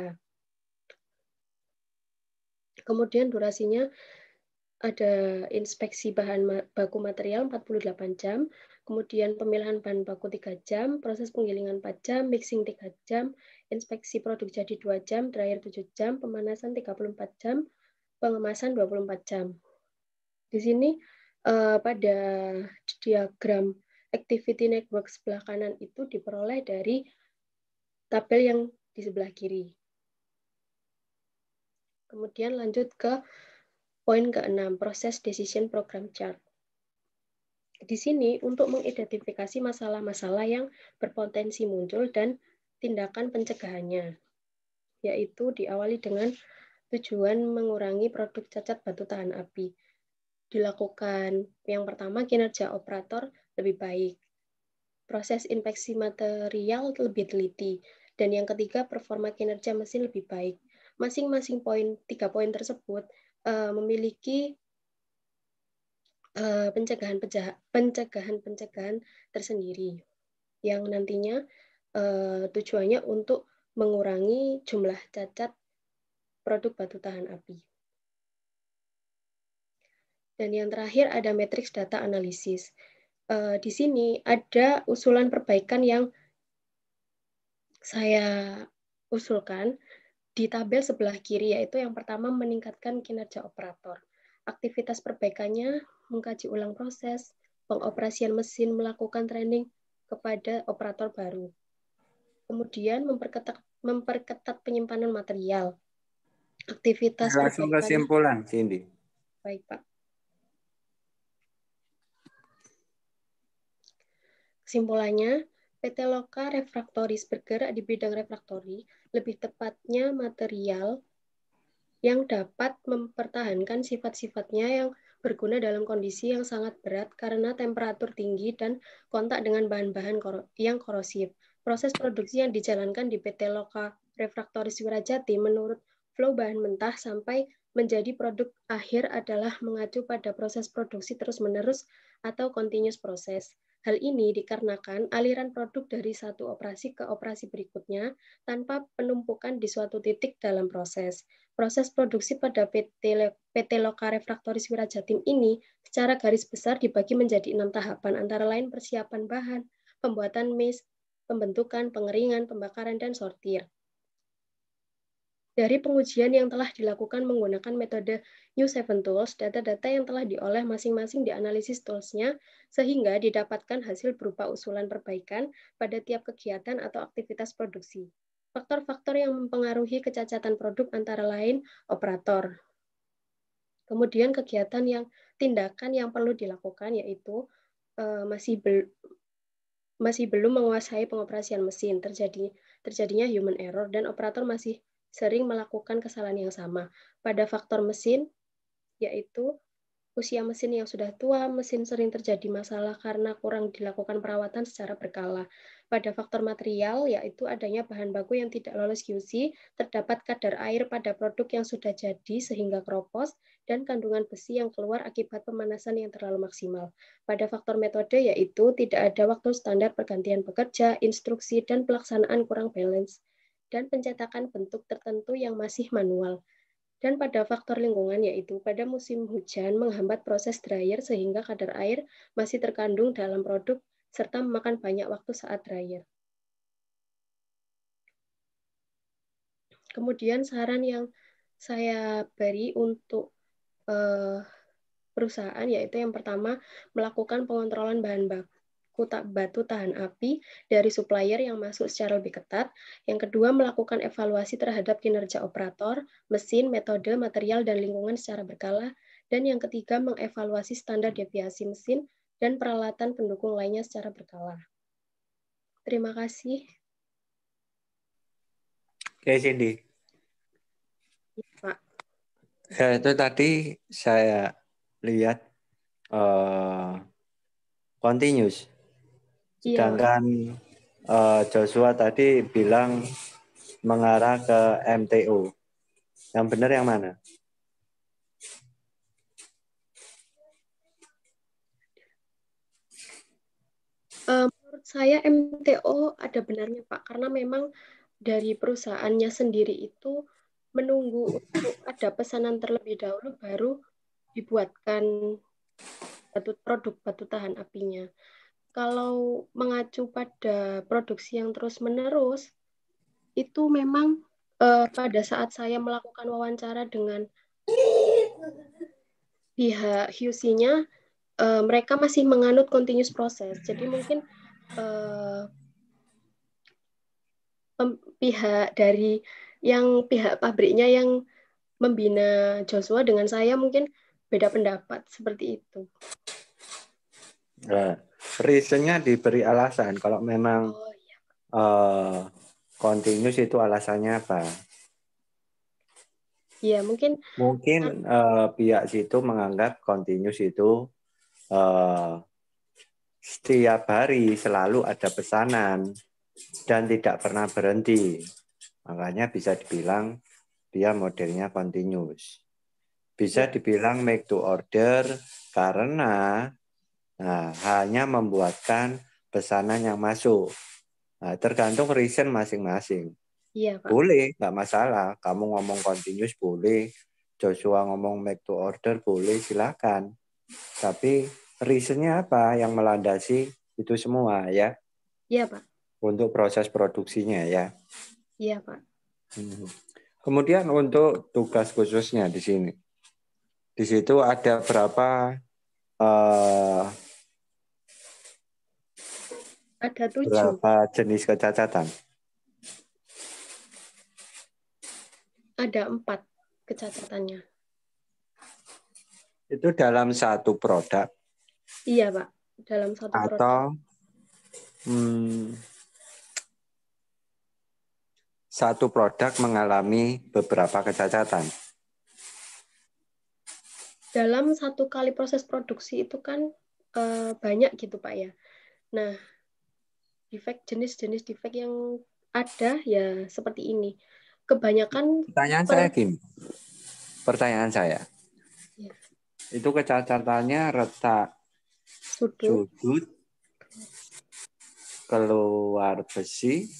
Kemudian durasinya ada inspeksi bahan baku material 48 jam, kemudian pemilahan bahan baku 3 jam, proses penggilingan 4 jam, mixing 3 jam, inspeksi produk jadi 2 jam, dryer 7 jam, pemanasan 34 jam, pengemasan 24 jam. Di sini eh, pada diagram activity network sebelah kanan itu diperoleh dari tabel yang di sebelah kiri. Kemudian lanjut ke Poin ke-6, proses decision program chart. Di sini untuk mengidentifikasi masalah-masalah yang berpotensi muncul dan tindakan pencegahannya, yaitu diawali dengan tujuan mengurangi produk cacat batu tahan api. Dilakukan yang pertama kinerja operator lebih baik, proses infeksi material lebih teliti, dan yang ketiga performa kinerja mesin lebih baik. Masing-masing poin tiga poin tersebut Eh, memiliki eh, pencegahan-pencegahan pencegahan tersendiri yang nantinya eh, tujuannya untuk mengurangi jumlah cacat produk batu tahan api. Dan yang terakhir ada matriks data analisis. di sini ada usulan perbaikan yang saya usulkan di tabel sebelah kiri yaitu yang pertama meningkatkan kinerja operator. Aktivitas perbaikannya mengkaji ulang proses, pengoperasian mesin melakukan training kepada operator baru. Kemudian memperketat memperketat penyimpanan material. Aktivitas langsung kesimpulan, Cindy. Baik, Pak. Kesimpulannya, PT Loka Refraktoris bergerak di bidang refraktori lebih tepatnya material yang dapat mempertahankan sifat-sifatnya yang berguna dalam kondisi yang sangat berat karena temperatur tinggi dan kontak dengan bahan-bahan yang korosif. Proses produksi yang dijalankan di PT Loka Refraktoris Wirajati menurut flow bahan mentah sampai menjadi produk akhir adalah mengacu pada proses produksi terus-menerus atau continuous process. Hal ini dikarenakan aliran produk dari satu operasi ke operasi berikutnya tanpa penumpukan di suatu titik dalam proses. Proses produksi pada PT, PT Loka Refraktoris Wirajatim ini secara garis besar dibagi menjadi enam tahapan antara lain persiapan bahan, pembuatan mis, pembentukan, pengeringan, pembakaran, dan sortir. Dari pengujian yang telah dilakukan menggunakan metode New Seven Tools, data-data yang telah diolah masing-masing dianalisis toolsnya, sehingga didapatkan hasil berupa usulan perbaikan pada tiap kegiatan atau aktivitas produksi. Faktor-faktor yang mempengaruhi kecacatan produk antara lain operator, kemudian kegiatan yang tindakan yang perlu dilakukan yaitu uh, masih bel, masih belum menguasai pengoperasian mesin terjadi terjadinya human error dan operator masih sering melakukan kesalahan yang sama pada faktor mesin, yaitu usia mesin yang sudah tua, mesin sering terjadi masalah karena kurang dilakukan perawatan secara berkala. Pada faktor material, yaitu adanya bahan baku yang tidak lolos QC, terdapat kadar air pada produk yang sudah jadi sehingga keropos, dan kandungan besi yang keluar akibat pemanasan yang terlalu maksimal. Pada faktor metode yaitu tidak ada waktu standar pergantian pekerja, instruksi, dan pelaksanaan kurang balance dan pencetakan bentuk tertentu yang masih manual, dan pada faktor lingkungan yaitu pada musim hujan menghambat proses dryer sehingga kadar air masih terkandung dalam produk serta memakan banyak waktu saat dryer. Kemudian saran yang saya beri untuk uh, perusahaan yaitu yang pertama melakukan pengontrolan bahan baku kutak batu tahan api dari supplier yang masuk secara lebih ketat. Yang kedua, melakukan evaluasi terhadap kinerja operator, mesin, metode, material, dan lingkungan secara berkala. Dan yang ketiga, mengevaluasi standar deviasi mesin dan peralatan pendukung lainnya secara berkala. Terima kasih. Oke, Cindy. Pak. Ya, itu tadi saya lihat uh, continuous Iya. Sedangkan uh, Joshua tadi bilang mengarah ke MTO. Yang benar yang mana? Eh, menurut saya MTO ada benarnya Pak, karena memang dari perusahaannya sendiri itu menunggu untuk ada pesanan terlebih dahulu baru dibuatkan batu produk batu tahan apinya kalau mengacu pada produksi yang terus-menerus, itu memang uh, pada saat saya melakukan wawancara dengan pihak QC-nya, uh, eh, mereka masih menganut continuous process. Jadi mungkin uh, pihak dari yang pihak pabriknya yang membina Joshua dengan saya mungkin beda pendapat seperti itu. Nah, reasonnya diberi alasan. Kalau memang uh, continuous itu alasannya apa? Iya mungkin. Mungkin uh, pihak situ menganggap continuous itu uh, setiap hari selalu ada pesanan dan tidak pernah berhenti. Makanya bisa dibilang dia modelnya continuous. Bisa iya. dibilang make to order karena Nah, hanya membuatkan pesanan yang masuk. Nah, tergantung reason masing-masing. Iya, Boleh, nggak masalah. Kamu ngomong continuous boleh. Joshua ngomong make to order boleh, silakan. Tapi reasonnya apa yang melandasi itu semua ya? Iya, Pak. Untuk proses produksinya ya? Iya, Pak. Hmm. Kemudian untuk tugas khususnya di sini. Di situ ada berapa uh, ada tujuh. Berapa jenis kecacatan? Ada empat kecacatannya. Itu dalam satu produk? Iya, Pak. Dalam satu Atau, produk. Atau hmm, satu produk mengalami beberapa kecacatan? Dalam satu kali proses produksi itu kan e, banyak gitu, Pak ya. Nah, defect jenis-jenis defect yang ada ya seperti ini. Kebanyakan pertanyaan per... saya Kim. Pertanyaan saya. Ya. Itu kecacatannya retak sudut, sudut keluar besi,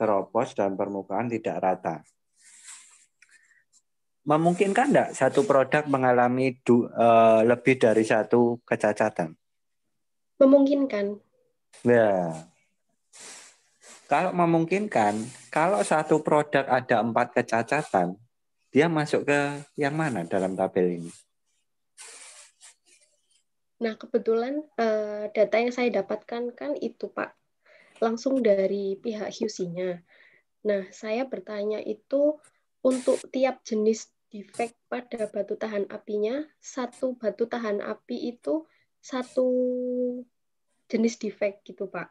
teropos dan permukaan tidak rata. Memungkinkan enggak satu produk mengalami du, uh, lebih dari satu kecacatan? Memungkinkan. Ya, kalau memungkinkan, kalau satu produk ada empat kecacatan, dia masuk ke yang mana dalam tabel ini? Nah, kebetulan uh, data yang saya dapatkan kan itu, Pak, langsung dari pihak QC-nya. Nah, saya bertanya itu untuk tiap jenis defect pada batu tahan apinya, satu batu tahan api itu satu jenis defect gitu, Pak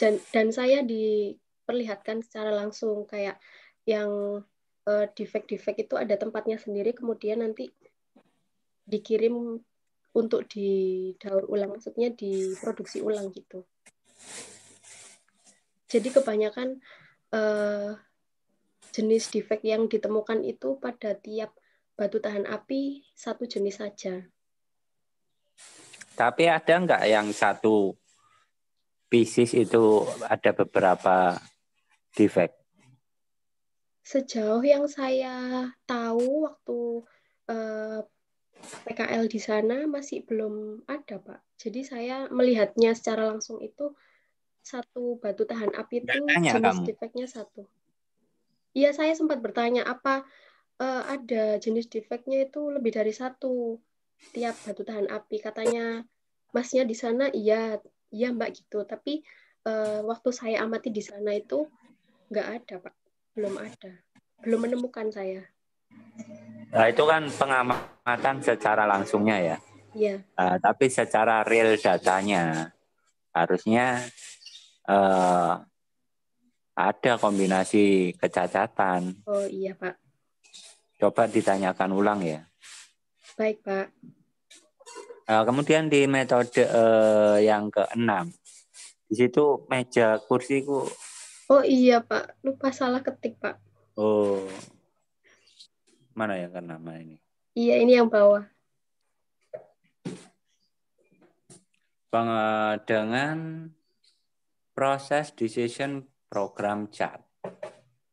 dan, dan saya diperlihatkan secara langsung kayak yang uh, defect-defect itu ada tempatnya sendiri kemudian nanti dikirim untuk didaur ulang maksudnya diproduksi ulang gitu jadi kebanyakan uh, jenis defect yang ditemukan itu pada tiap batu tahan api satu jenis saja. Tapi ada nggak yang satu Pisces itu ada beberapa defect? Sejauh yang saya tahu waktu eh, PKL di sana masih belum ada, Pak. Jadi saya melihatnya secara langsung itu satu batu tahan api itu Tanya jenis kamu. defectnya satu. Iya, saya sempat bertanya apa eh, ada jenis defectnya itu lebih dari satu tiap batu tahan api. Katanya masnya di sana iya, iya mbak gitu tapi uh, waktu saya amati di sana itu nggak ada pak belum ada belum menemukan saya nah itu kan pengamatan secara langsungnya ya iya uh, tapi secara real datanya harusnya uh, ada kombinasi kecacatan oh iya pak coba ditanyakan ulang ya baik pak Nah, kemudian di metode eh, yang keenam, di situ meja kursiku. Oh iya Pak, lupa salah ketik Pak. Oh, mana yang keenam nah ini? Iya ini yang bawah. Bang Dengan proses decision program chart.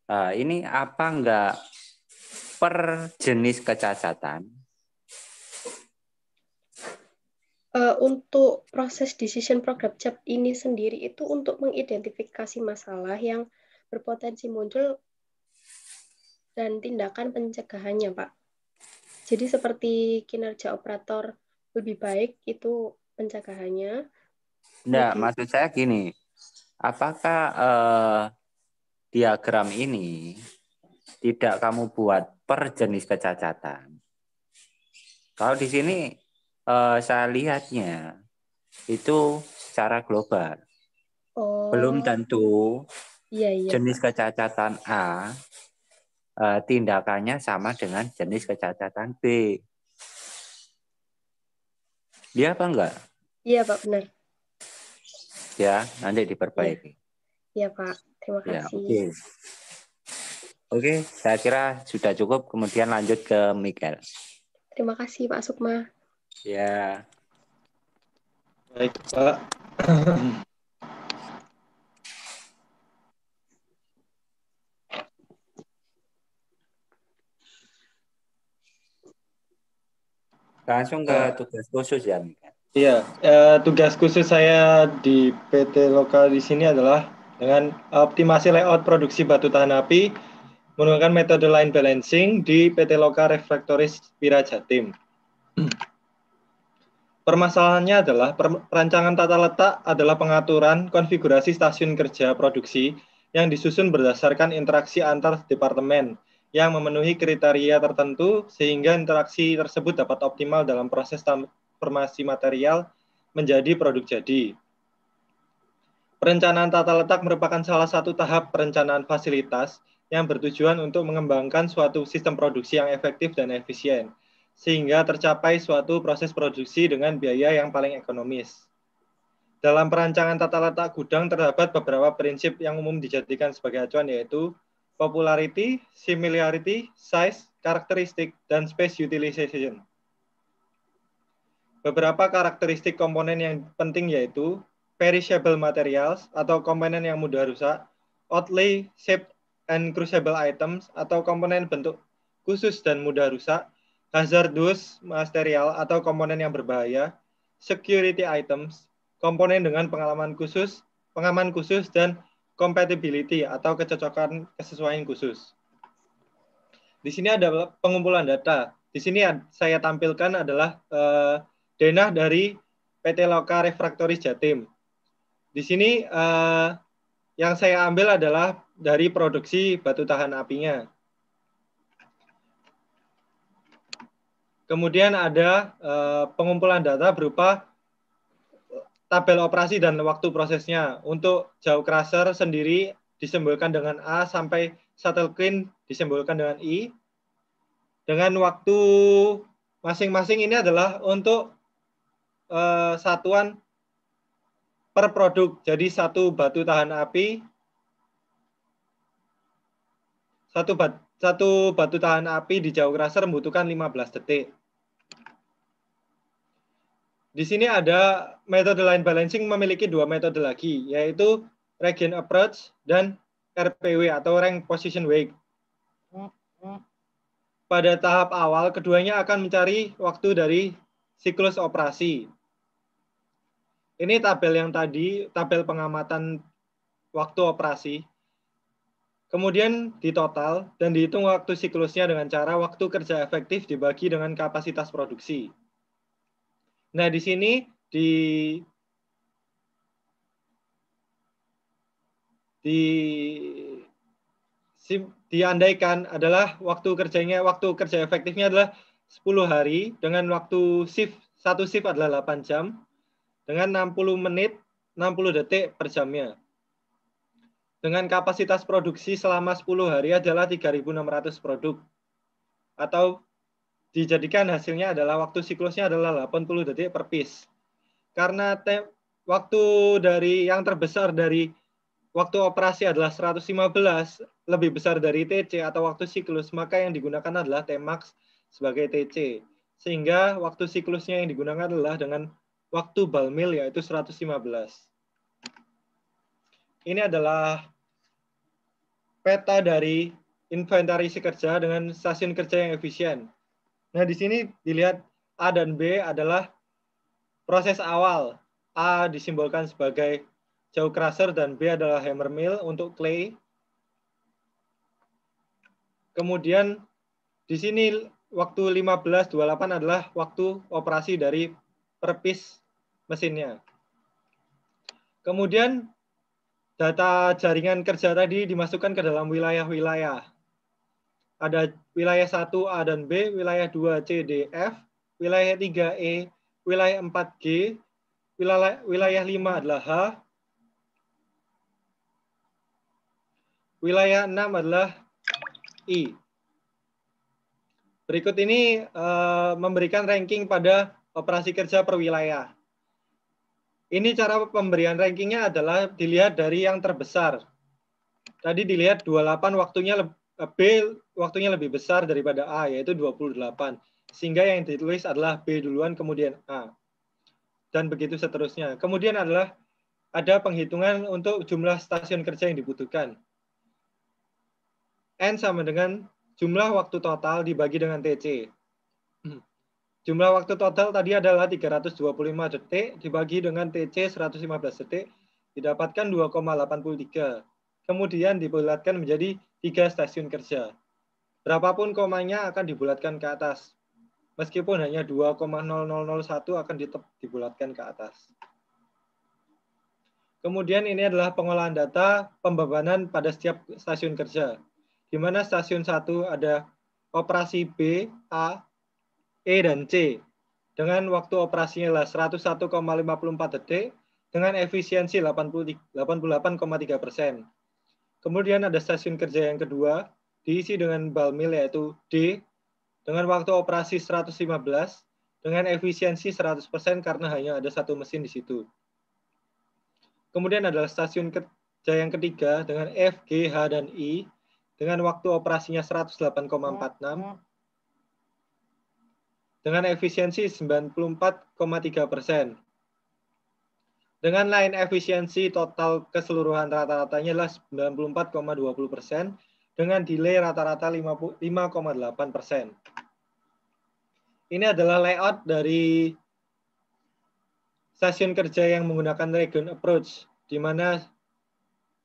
Nah, ini apa enggak per jenis kecacatan Eh, untuk proses decision program job ini sendiri itu untuk mengidentifikasi masalah yang berpotensi muncul dan tindakan pencegahannya, Pak. Jadi seperti kinerja operator lebih baik itu pencegahannya. Nah, Jadi, maksud saya gini. Apakah eh, diagram ini tidak kamu buat per jenis kecacatan? Kalau di sini uh, saya lihatnya itu secara global. Oh. Belum tentu iya, iya. jenis kecacatan A uh, tindakannya sama dengan jenis kecacatan B. Iya apa enggak? Iya Pak, benar. Ya, nanti diperbaiki. Iya ya, Pak, terima ya, kasih. Ya, Oke, okay. okay, saya kira sudah cukup. Kemudian lanjut ke Mikael. Terima kasih Pak Sukma. Ya. Baik, Pak. Langsung ke eh. tugas khusus ya, Iya, eh, tugas khusus saya di PT lokal di sini adalah dengan optimasi layout produksi batu tahan api menggunakan metode line balancing di PT Lokal Refraktoris Pira Jatim. Permasalahannya adalah per perancangan tata letak adalah pengaturan konfigurasi stasiun kerja produksi yang disusun berdasarkan interaksi antar departemen yang memenuhi kriteria tertentu sehingga interaksi tersebut dapat optimal dalam proses transformasi material menjadi produk jadi. Perencanaan tata letak merupakan salah satu tahap perencanaan fasilitas yang bertujuan untuk mengembangkan suatu sistem produksi yang efektif dan efisien sehingga tercapai suatu proses produksi dengan biaya yang paling ekonomis. Dalam perancangan tata letak gudang terdapat beberapa prinsip yang umum dijadikan sebagai acuan yaitu popularity, similarity, size, karakteristik, dan space utilization. Beberapa karakteristik komponen yang penting yaitu perishable materials atau komponen yang mudah rusak, oddly shaped and crucible items atau komponen bentuk khusus dan mudah rusak, hazardous material atau komponen yang berbahaya, security items, komponen dengan pengalaman khusus, pengaman khusus, dan compatibility atau kecocokan kesesuaian khusus. Di sini ada pengumpulan data. Di sini saya tampilkan adalah uh, eh, denah dari PT Loka Refraktoris Jatim. Di sini uh, yang saya ambil adalah dari produksi batu tahan apinya. Kemudian ada eh, pengumpulan data berupa eh, tabel operasi dan waktu prosesnya. Untuk jauh crusher sendiri disembolkan dengan A sampai shuttle clean disembolkan dengan I. Dengan waktu masing-masing ini adalah untuk eh, satuan per produk. Jadi satu batu tahan api, satu, bat, satu batu tahan api di jauh crusher membutuhkan 15 detik. Di sini ada metode line balancing memiliki dua metode lagi, yaitu Regen Approach dan RPW atau Rank Position Weight. Pada tahap awal, keduanya akan mencari waktu dari siklus operasi. Ini tabel yang tadi, tabel pengamatan waktu operasi. Kemudian ditotal dan dihitung waktu siklusnya dengan cara waktu kerja efektif dibagi dengan kapasitas produksi. Nah, di sini di di diandaikan adalah waktu kerjanya waktu kerja efektifnya adalah 10 hari dengan waktu shift satu shift adalah 8 jam dengan 60 menit 60 detik per jamnya. Dengan kapasitas produksi selama 10 hari adalah 3.600 produk atau dijadikan hasilnya adalah waktu siklusnya adalah 80 detik per piece. Karena waktu dari yang terbesar dari waktu operasi adalah 115, lebih besar dari TC atau waktu siklus, maka yang digunakan adalah Tmax sebagai TC. Sehingga waktu siklusnya yang digunakan adalah dengan waktu balmil yaitu 115. Ini adalah peta dari inventaris kerja dengan stasiun kerja yang efisien. Nah, di sini dilihat A dan B adalah proses awal. A disimbolkan sebagai jauh crusher dan B adalah hammer mill untuk clay. Kemudian di sini waktu 15.28 adalah waktu operasi dari perpis mesinnya. Kemudian data jaringan kerja tadi dimasukkan ke dalam wilayah-wilayah. Ada wilayah 1 A dan B, wilayah 2 C, D, F, wilayah 3 E, wilayah 4 G, wilayah, 5 adalah H, wilayah 6 adalah I. Berikut ini uh, memberikan ranking pada operasi kerja per wilayah. Ini cara pemberian rankingnya adalah dilihat dari yang terbesar. Tadi dilihat 28 waktunya B waktunya lebih besar daripada A, yaitu 28. Sehingga yang ditulis adalah B duluan, kemudian A. Dan begitu seterusnya. Kemudian adalah ada penghitungan untuk jumlah stasiun kerja yang dibutuhkan. N sama dengan jumlah waktu total dibagi dengan TC. Jumlah waktu total tadi adalah 325 detik, dibagi dengan TC 115 detik, didapatkan 2,83 kemudian dibulatkan menjadi tiga stasiun kerja. Berapapun komanya akan dibulatkan ke atas. Meskipun hanya 2,0001 akan dibulatkan ke atas. Kemudian ini adalah pengolahan data pembebanan pada setiap stasiun kerja. Di mana stasiun 1 ada operasi B, A, E, dan C. Dengan waktu operasinya adalah 101,54 detik dengan efisiensi 88,3 persen Kemudian ada stasiun kerja yang kedua, diisi dengan balmil yaitu D, dengan waktu operasi 115, dengan efisiensi 100% karena hanya ada satu mesin di situ. Kemudian adalah stasiun kerja yang ketiga dengan F, G, H, dan I, dengan waktu operasinya 108,46, dengan efisiensi 94,3 dengan lain efisiensi total keseluruhan rata-ratanya adalah 94,20 persen, dengan delay rata-rata 5,8 persen. Ini adalah layout dari stasiun kerja yang menggunakan region approach, di mana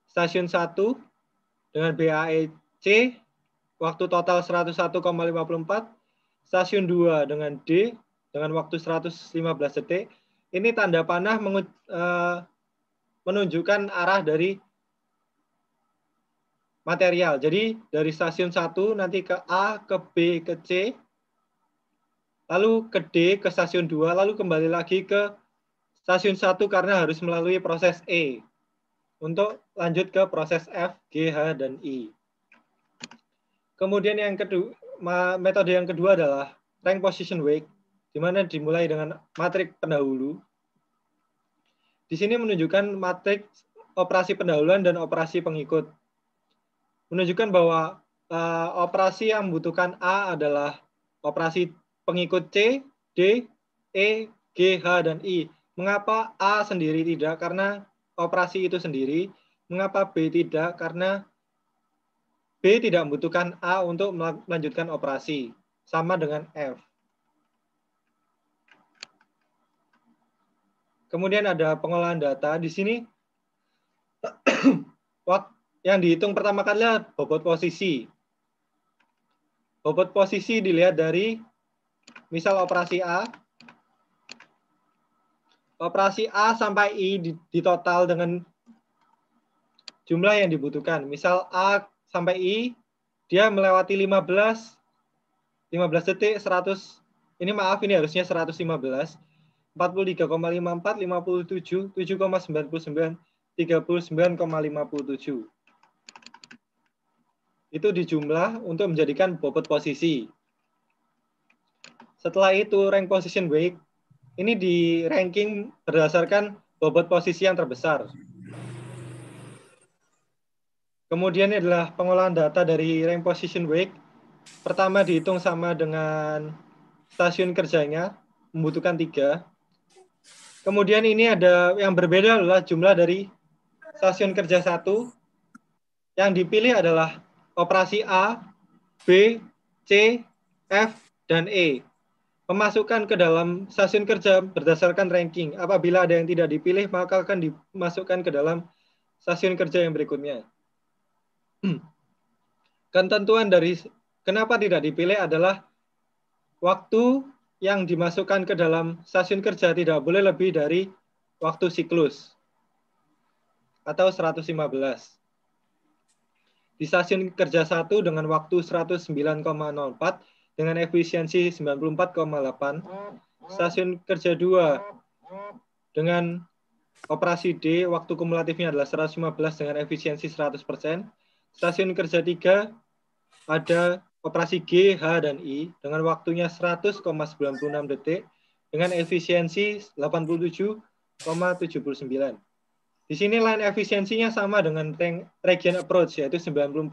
stasiun 1 dengan BAEC waktu total 101,54, stasiun 2 dengan D dengan waktu 115 detik, ini tanda panah eh, menunjukkan arah dari material. Jadi dari stasiun 1 nanti ke A, ke B, ke C, lalu ke D, ke stasiun 2, lalu kembali lagi ke stasiun 1 karena harus melalui proses E untuk lanjut ke proses F, G, H, dan I. Kemudian yang kedua, metode yang kedua adalah rank position wake di mana dimulai dengan matrik pendahulu. Di sini menunjukkan matrik operasi pendahuluan dan operasi pengikut. Menunjukkan bahwa uh, operasi yang membutuhkan A adalah operasi pengikut C, D, E, G, H, dan I. Mengapa A sendiri tidak? Karena operasi itu sendiri. Mengapa B tidak? Karena B tidak membutuhkan A untuk melanjutkan operasi. Sama dengan F. Kemudian ada pengolahan data. Di sini yang dihitung pertama kali adalah bobot posisi. Bobot posisi dilihat dari misal operasi A. Operasi A sampai I ditotal dengan jumlah yang dibutuhkan. Misal A sampai I, dia melewati 15, 15 detik, 100, ini maaf, ini harusnya 115. 43,54, Itu dijumlah untuk menjadikan bobot posisi. Setelah itu rank position weight, ini di ranking berdasarkan bobot posisi yang terbesar. Kemudian ini adalah pengolahan data dari rank position weight. Pertama dihitung sama dengan stasiun kerjanya, membutuhkan tiga Kemudian ini ada yang berbeda adalah jumlah dari stasiun kerja satu. Yang dipilih adalah operasi A, B, C, F, dan E. Memasukkan ke dalam stasiun kerja berdasarkan ranking. Apabila ada yang tidak dipilih, maka akan dimasukkan ke dalam stasiun kerja yang berikutnya. Ketentuan dari kenapa tidak dipilih adalah waktu yang dimasukkan ke dalam stasiun kerja tidak boleh lebih dari waktu siklus atau 115. Di stasiun kerja 1 dengan waktu 109,04 dengan efisiensi 94,8. Stasiun kerja 2 dengan operasi D waktu kumulatifnya adalah 115 dengan efisiensi 100%. Stasiun kerja 3 ada operasi G, H, dan I dengan waktunya 100,96 detik dengan efisiensi 87,79. Di sini line efisiensinya sama dengan region approach yaitu 94,2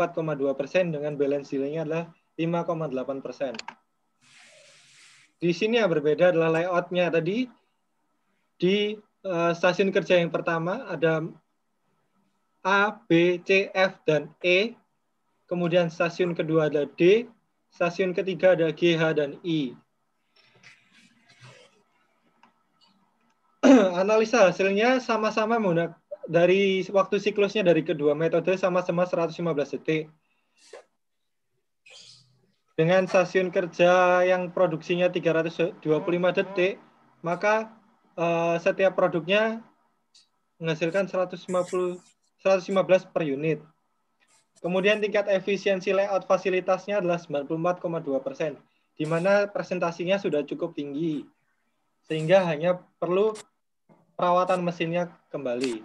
persen dengan balance delay-nya adalah 5,8 persen. Di sini yang berbeda adalah layoutnya tadi di eh, stasiun kerja yang pertama ada A, B, C, F, dan E kemudian stasiun kedua ada D, stasiun ketiga ada G, H dan I. Analisa hasilnya sama-sama menggunakan dari waktu siklusnya dari kedua metode sama-sama 115 detik. Dengan stasiun kerja yang produksinya 325 detik, maka uh, setiap produknya menghasilkan 150 115 per unit. Kemudian tingkat efisiensi layout fasilitasnya adalah 94,2 persen, di mana presentasinya sudah cukup tinggi, sehingga hanya perlu perawatan mesinnya kembali.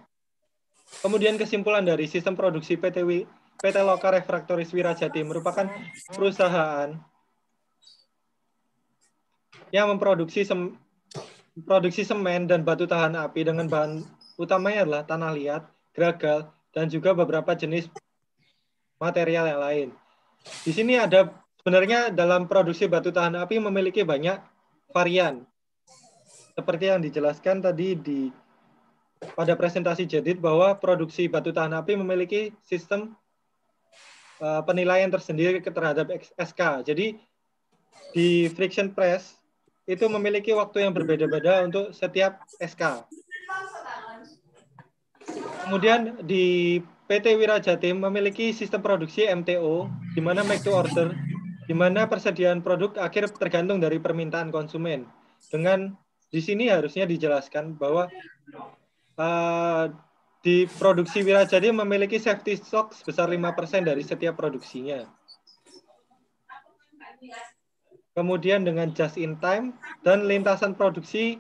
Kemudian kesimpulan dari sistem produksi PT, w, PT Loka Refraktoris Wirajati merupakan perusahaan yang memproduksi sem, produksi semen dan batu tahan api dengan bahan utamanya adalah tanah liat, gragal, dan juga beberapa jenis material yang lain. Di sini ada sebenarnya dalam produksi batu tahan api memiliki banyak varian. Seperti yang dijelaskan tadi di pada presentasi Jadid bahwa produksi batu tahan api memiliki sistem eh, penilaian tersendiri terhadap SK. Jadi di friction press itu memiliki waktu yang berbeda-beda untuk setiap SK. Kemudian di PT Wirajatim memiliki sistem produksi MTO, di mana make to order, di mana persediaan produk akhir tergantung dari permintaan konsumen. Dengan di sini harusnya dijelaskan bahwa uh, di produksi Wirajatim memiliki safety stock sebesar 5% dari setiap produksinya. Kemudian dengan just in time dan lintasan produksi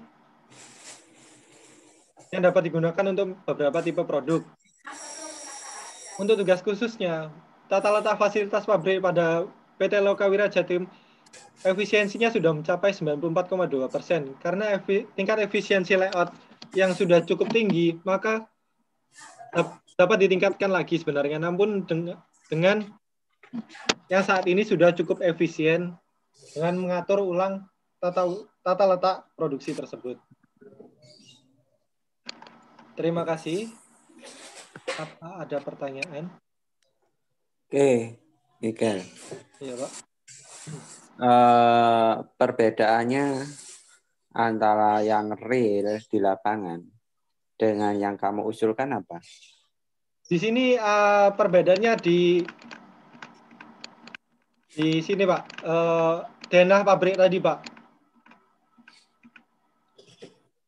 yang dapat digunakan untuk beberapa tipe produk untuk tugas khususnya. Tata letak fasilitas pabrik pada PT Lokawira Jatim efisiensinya sudah mencapai 94,2 persen. Karena efi, tingkat efisiensi layout yang sudah cukup tinggi, maka dapat ditingkatkan lagi sebenarnya. Namun dengan, dengan yang saat ini sudah cukup efisien dengan mengatur ulang tata, tata letak produksi tersebut. Terima kasih apa ada pertanyaan? Oke, Miguel. Iya, Pak. Uh, perbedaannya antara yang real di lapangan dengan yang kamu usulkan apa? Di sini uh, perbedaannya di di sini pak uh, denah pabrik tadi pak.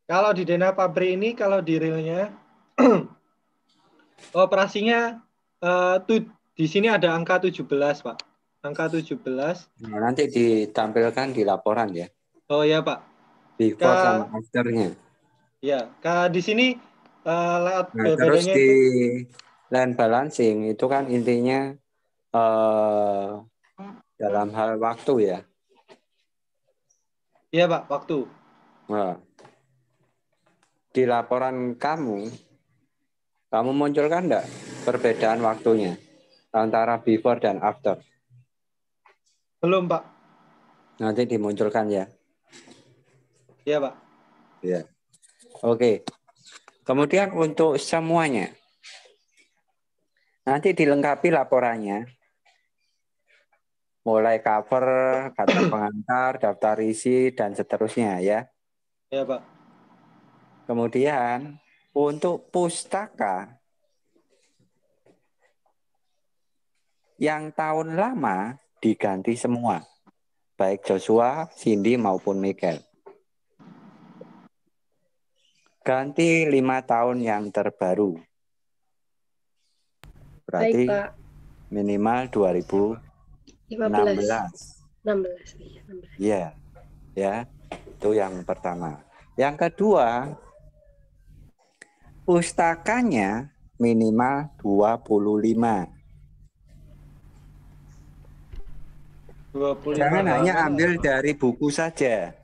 Kalau di denah pabrik ini kalau di realnya operasinya uh, eh, tuh di sini ada angka 17, Pak. Angka 17. Nah, nanti ditampilkan di laporan ya. Oh ya, Pak. Before K, sama afternya. Ya, K di sini uh, layout nah, terus di land balancing itu kan intinya uh, dalam hal waktu ya. Iya, Pak, waktu. Nah, di laporan kamu kamu munculkan enggak perbedaan waktunya antara before dan after? Belum, Pak. Nanti dimunculkan ya. Iya, Pak. Iya. Oke. Kemudian untuk semuanya. Nanti dilengkapi laporannya. Mulai cover, kata pengantar, daftar isi, dan seterusnya ya. Iya, Pak. Kemudian untuk pustaka yang tahun lama diganti semua, baik Joshua, Cindy maupun Michael. Ganti lima tahun yang terbaru. Berarti baik, Pak. minimal 2016. 15. 16. Iya, 16. Ya, ya, itu yang pertama. Yang kedua, pustakanya minimal 25. 25 Jangan hanya ambil dari buku saja,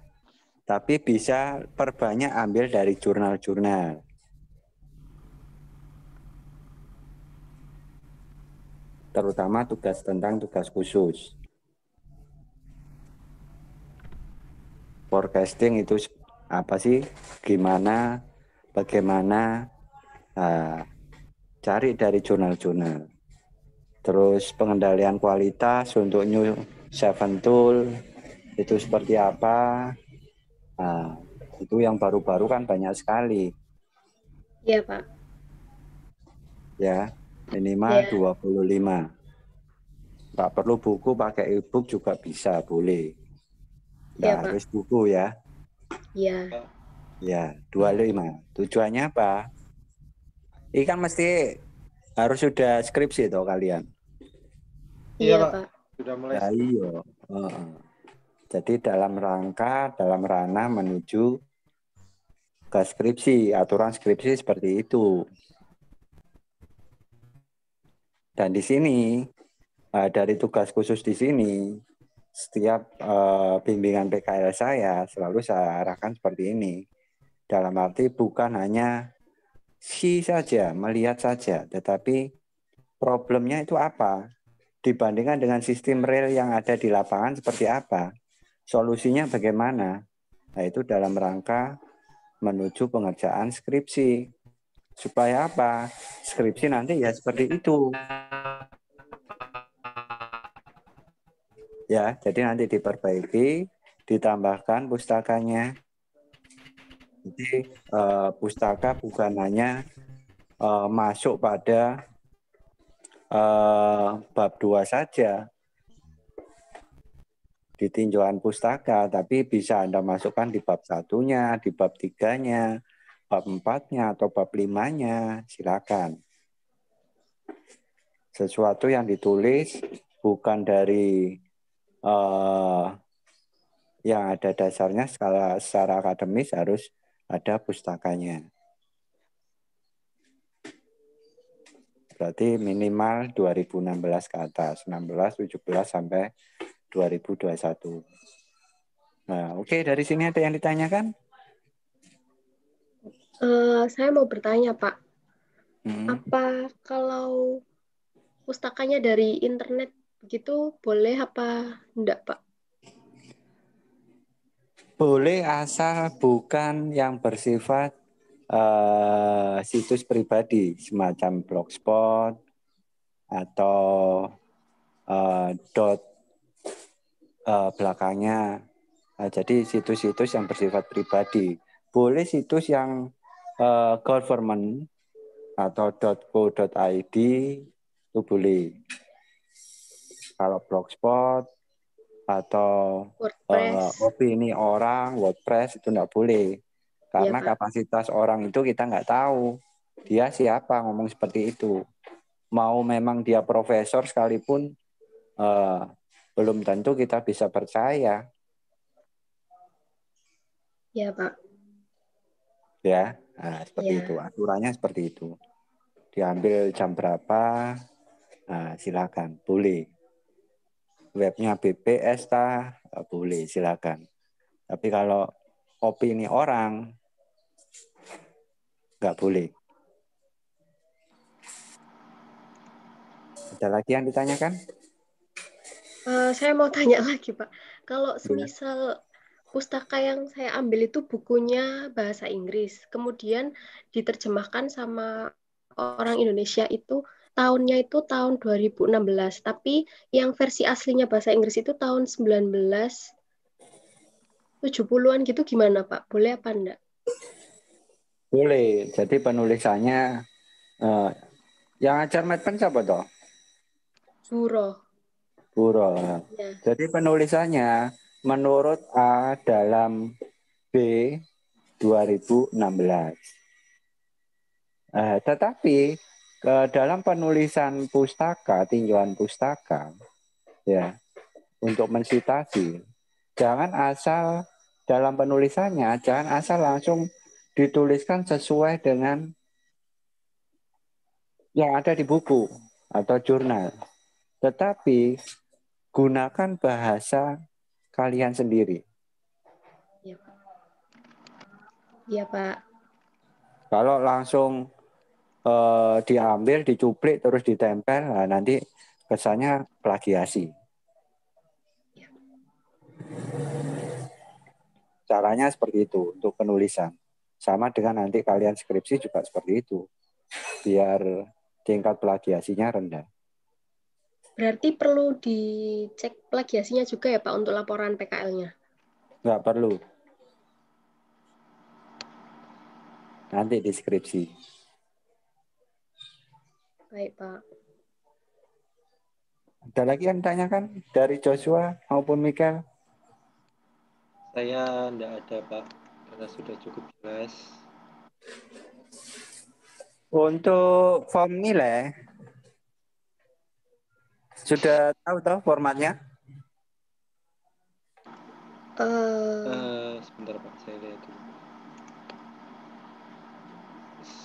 tapi bisa perbanyak ambil dari jurnal-jurnal. Terutama tugas tentang tugas khusus. Forecasting itu apa sih? Gimana, bagaimana Nah, cari dari jurnal-jurnal. Terus pengendalian kualitas untuk new seven tool itu seperti apa? Nah, itu yang baru-baru kan banyak sekali. Iya, Pak. Ya, minimal ya. 25. Tak perlu buku, pakai e-book juga bisa, boleh. Iya, Nggak ya, harus buku ya. Iya. Ya, 25. Tujuannya apa? Ikan mesti harus sudah skripsi toh kalian. Iya, iya Pak. Sudah mulai. Ya, iya. Oh. jadi dalam rangka, dalam ranah menuju ke skripsi, aturan skripsi seperti itu. Dan di sini eh, dari tugas khusus di sini, setiap eh, bimbingan PKL saya selalu saya arahkan seperti ini. Dalam arti bukan hanya see saja, melihat saja, tetapi problemnya itu apa? Dibandingkan dengan sistem real yang ada di lapangan seperti apa? Solusinya bagaimana? Nah, itu dalam rangka menuju pengerjaan skripsi. Supaya apa? Skripsi nanti ya seperti itu. Ya, jadi nanti diperbaiki, ditambahkan pustakanya. Jadi uh, pustaka bukan hanya uh, masuk pada uh, bab dua saja di tinjauan pustaka, tapi bisa Anda masukkan di bab satunya, di bab tiganya, bab empatnya, atau bab limanya, silakan. Sesuatu yang ditulis bukan dari uh, yang ada dasarnya secara, secara akademis harus ada pustakanya. Berarti minimal 2016 ke atas, 16, 17 sampai 2021. Nah, oke okay, dari sini ada yang ditanyakan? Uh, saya mau bertanya Pak, hmm. apa kalau pustakanya dari internet begitu boleh apa enggak Pak? boleh asal bukan yang bersifat uh, situs pribadi semacam blogspot atau uh, dot uh, belakangnya. Nah, jadi situs-situs yang bersifat pribadi. Boleh situs yang uh, government atau .co.id itu boleh. Kalau blogspot atau WordPress. Uh, ini orang WordPress itu nggak boleh karena ya, kapasitas orang itu kita nggak tahu dia siapa ngomong seperti itu mau memang dia profesor sekalipun uh, belum tentu kita bisa percaya ya Pak ya nah, seperti ya. itu aturannya seperti itu diambil jam berapa nah, silakan boleh webnya BPS tak eh, boleh silakan. Tapi kalau opini orang nggak boleh. Ada lagi yang ditanyakan? Uh, saya mau tanya lagi pak, kalau iya. semisal pustaka yang saya ambil itu bukunya bahasa Inggris, kemudian diterjemahkan sama orang Indonesia itu tahunnya itu tahun 2016, tapi yang versi aslinya bahasa Inggris itu tahun 1970-an gitu gimana Pak? Boleh apa enggak? Boleh. Jadi penulisannya uh, yang ajar Medpen siapa toh? Buro. Buro. Ya. Jadi penulisannya menurut A dalam B 2016. Uh, eh, tetapi ke dalam penulisan pustaka, tinjauan pustaka, ya, untuk mensitasi, jangan asal dalam penulisannya, jangan asal langsung dituliskan sesuai dengan yang ada di buku atau jurnal. Tetapi gunakan bahasa kalian sendiri. Iya, Pak. Iya, Pak. Kalau langsung eh, diambil, dicuplik, terus ditempel, nah, nanti kesannya plagiasi. Caranya seperti itu untuk penulisan. Sama dengan nanti kalian skripsi juga seperti itu. Biar tingkat plagiasinya rendah. Berarti perlu dicek plagiasinya juga ya Pak untuk laporan PKL-nya? Nggak perlu. Nanti deskripsi. Baik, Pak. Ada lagi yang ditanyakan dari Joshua maupun Mikael? Saya tidak ada, Pak, karena sudah cukup jelas. Untuk form nilai, sudah tahu tahu formatnya? Uh, uh, sebentar Pak, saya lihat dulu.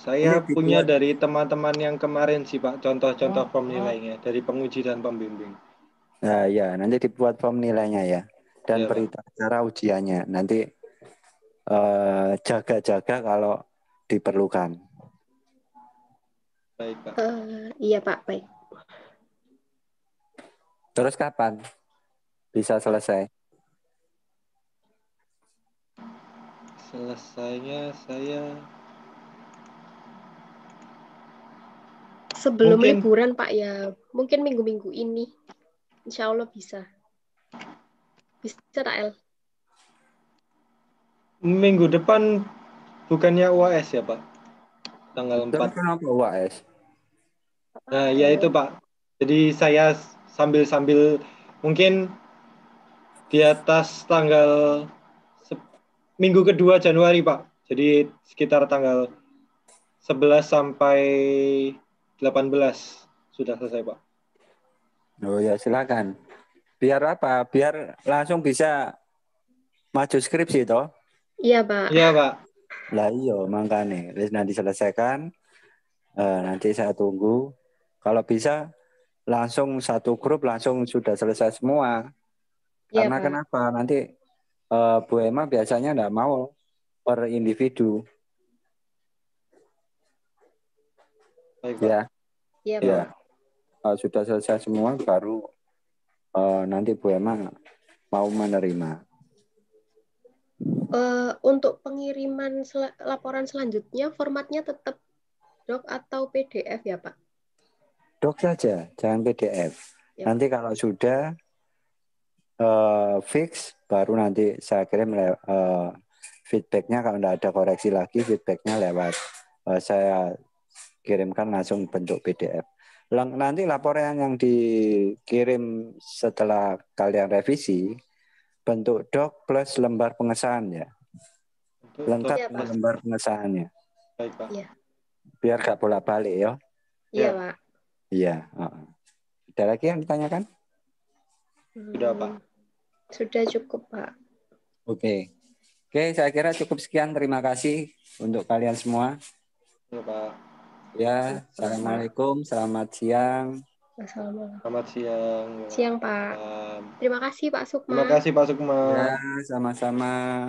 Saya Ini punya gitu. dari teman-teman yang kemarin sih Pak, contoh-contoh oh, form oh. nilainya dari penguji dan pembimbing. Nah, ya, nanti dibuat form nilainya ya. Dan ya, berita cara ujiannya. Nanti eh, jaga-jaga uh, kalau diperlukan. Baik, Pak. Uh, iya, Pak. Baik. Terus kapan bisa selesai? Selesainya saya Sebelum mungkin, liburan Pak ya, mungkin minggu-minggu ini, Insya Allah bisa. Bisa tak El? Minggu depan bukannya UAS ya Pak? Tanggal Dan 4. Kenapa UAS? Nah, ya itu Pak. Jadi saya sambil-sambil mungkin di atas tanggal minggu kedua Januari Pak. Jadi sekitar tanggal 11 sampai 18 sudah selesai Pak. Oh ya silakan. Biar apa? Biar langsung bisa maju skripsi toh? Iya Pak. Iya Pak. Lah iya makanya wis nanti selesaikan uh, nanti saya tunggu kalau bisa langsung satu grup langsung sudah selesai semua. Ya, Karena Pak. kenapa? Nanti uh, Bu Emma biasanya enggak mau per individu. Baik, Ya. Ya. Uh, sudah selesai semua baru uh, nanti Bu Emma mau menerima. Uh, untuk pengiriman sel laporan selanjutnya formatnya tetap doc atau PDF ya, Pak? Doc saja, jangan PDF. Ya. Nanti kalau sudah uh, fix, baru nanti saya kirim uh, feedbacknya kalau tidak ada koreksi lagi feedbacknya lewat uh, saya kirimkan langsung bentuk PDF. Nanti laporan yang dikirim setelah kalian revisi bentuk dok plus lembar pengesahan ya. Lengkap ya, lembar pengesahannya. Baik, Pak. Ya. Biar gak bolak-balik ya. Iya, Pak. Iya, Ada lagi yang ditanyakan? Sudah, Pak. Hmm, sudah cukup, Pak. Oke. Oke, saya kira cukup sekian. Terima kasih untuk kalian semua. Ya, Pak. Ya, assalamualaikum, selamat siang. Assalamualaikum. Selamat siang. Ya. Siang Pak. Terima kasih Pak Sukma. Terima kasih Pak Sukma. Ya, sama-sama.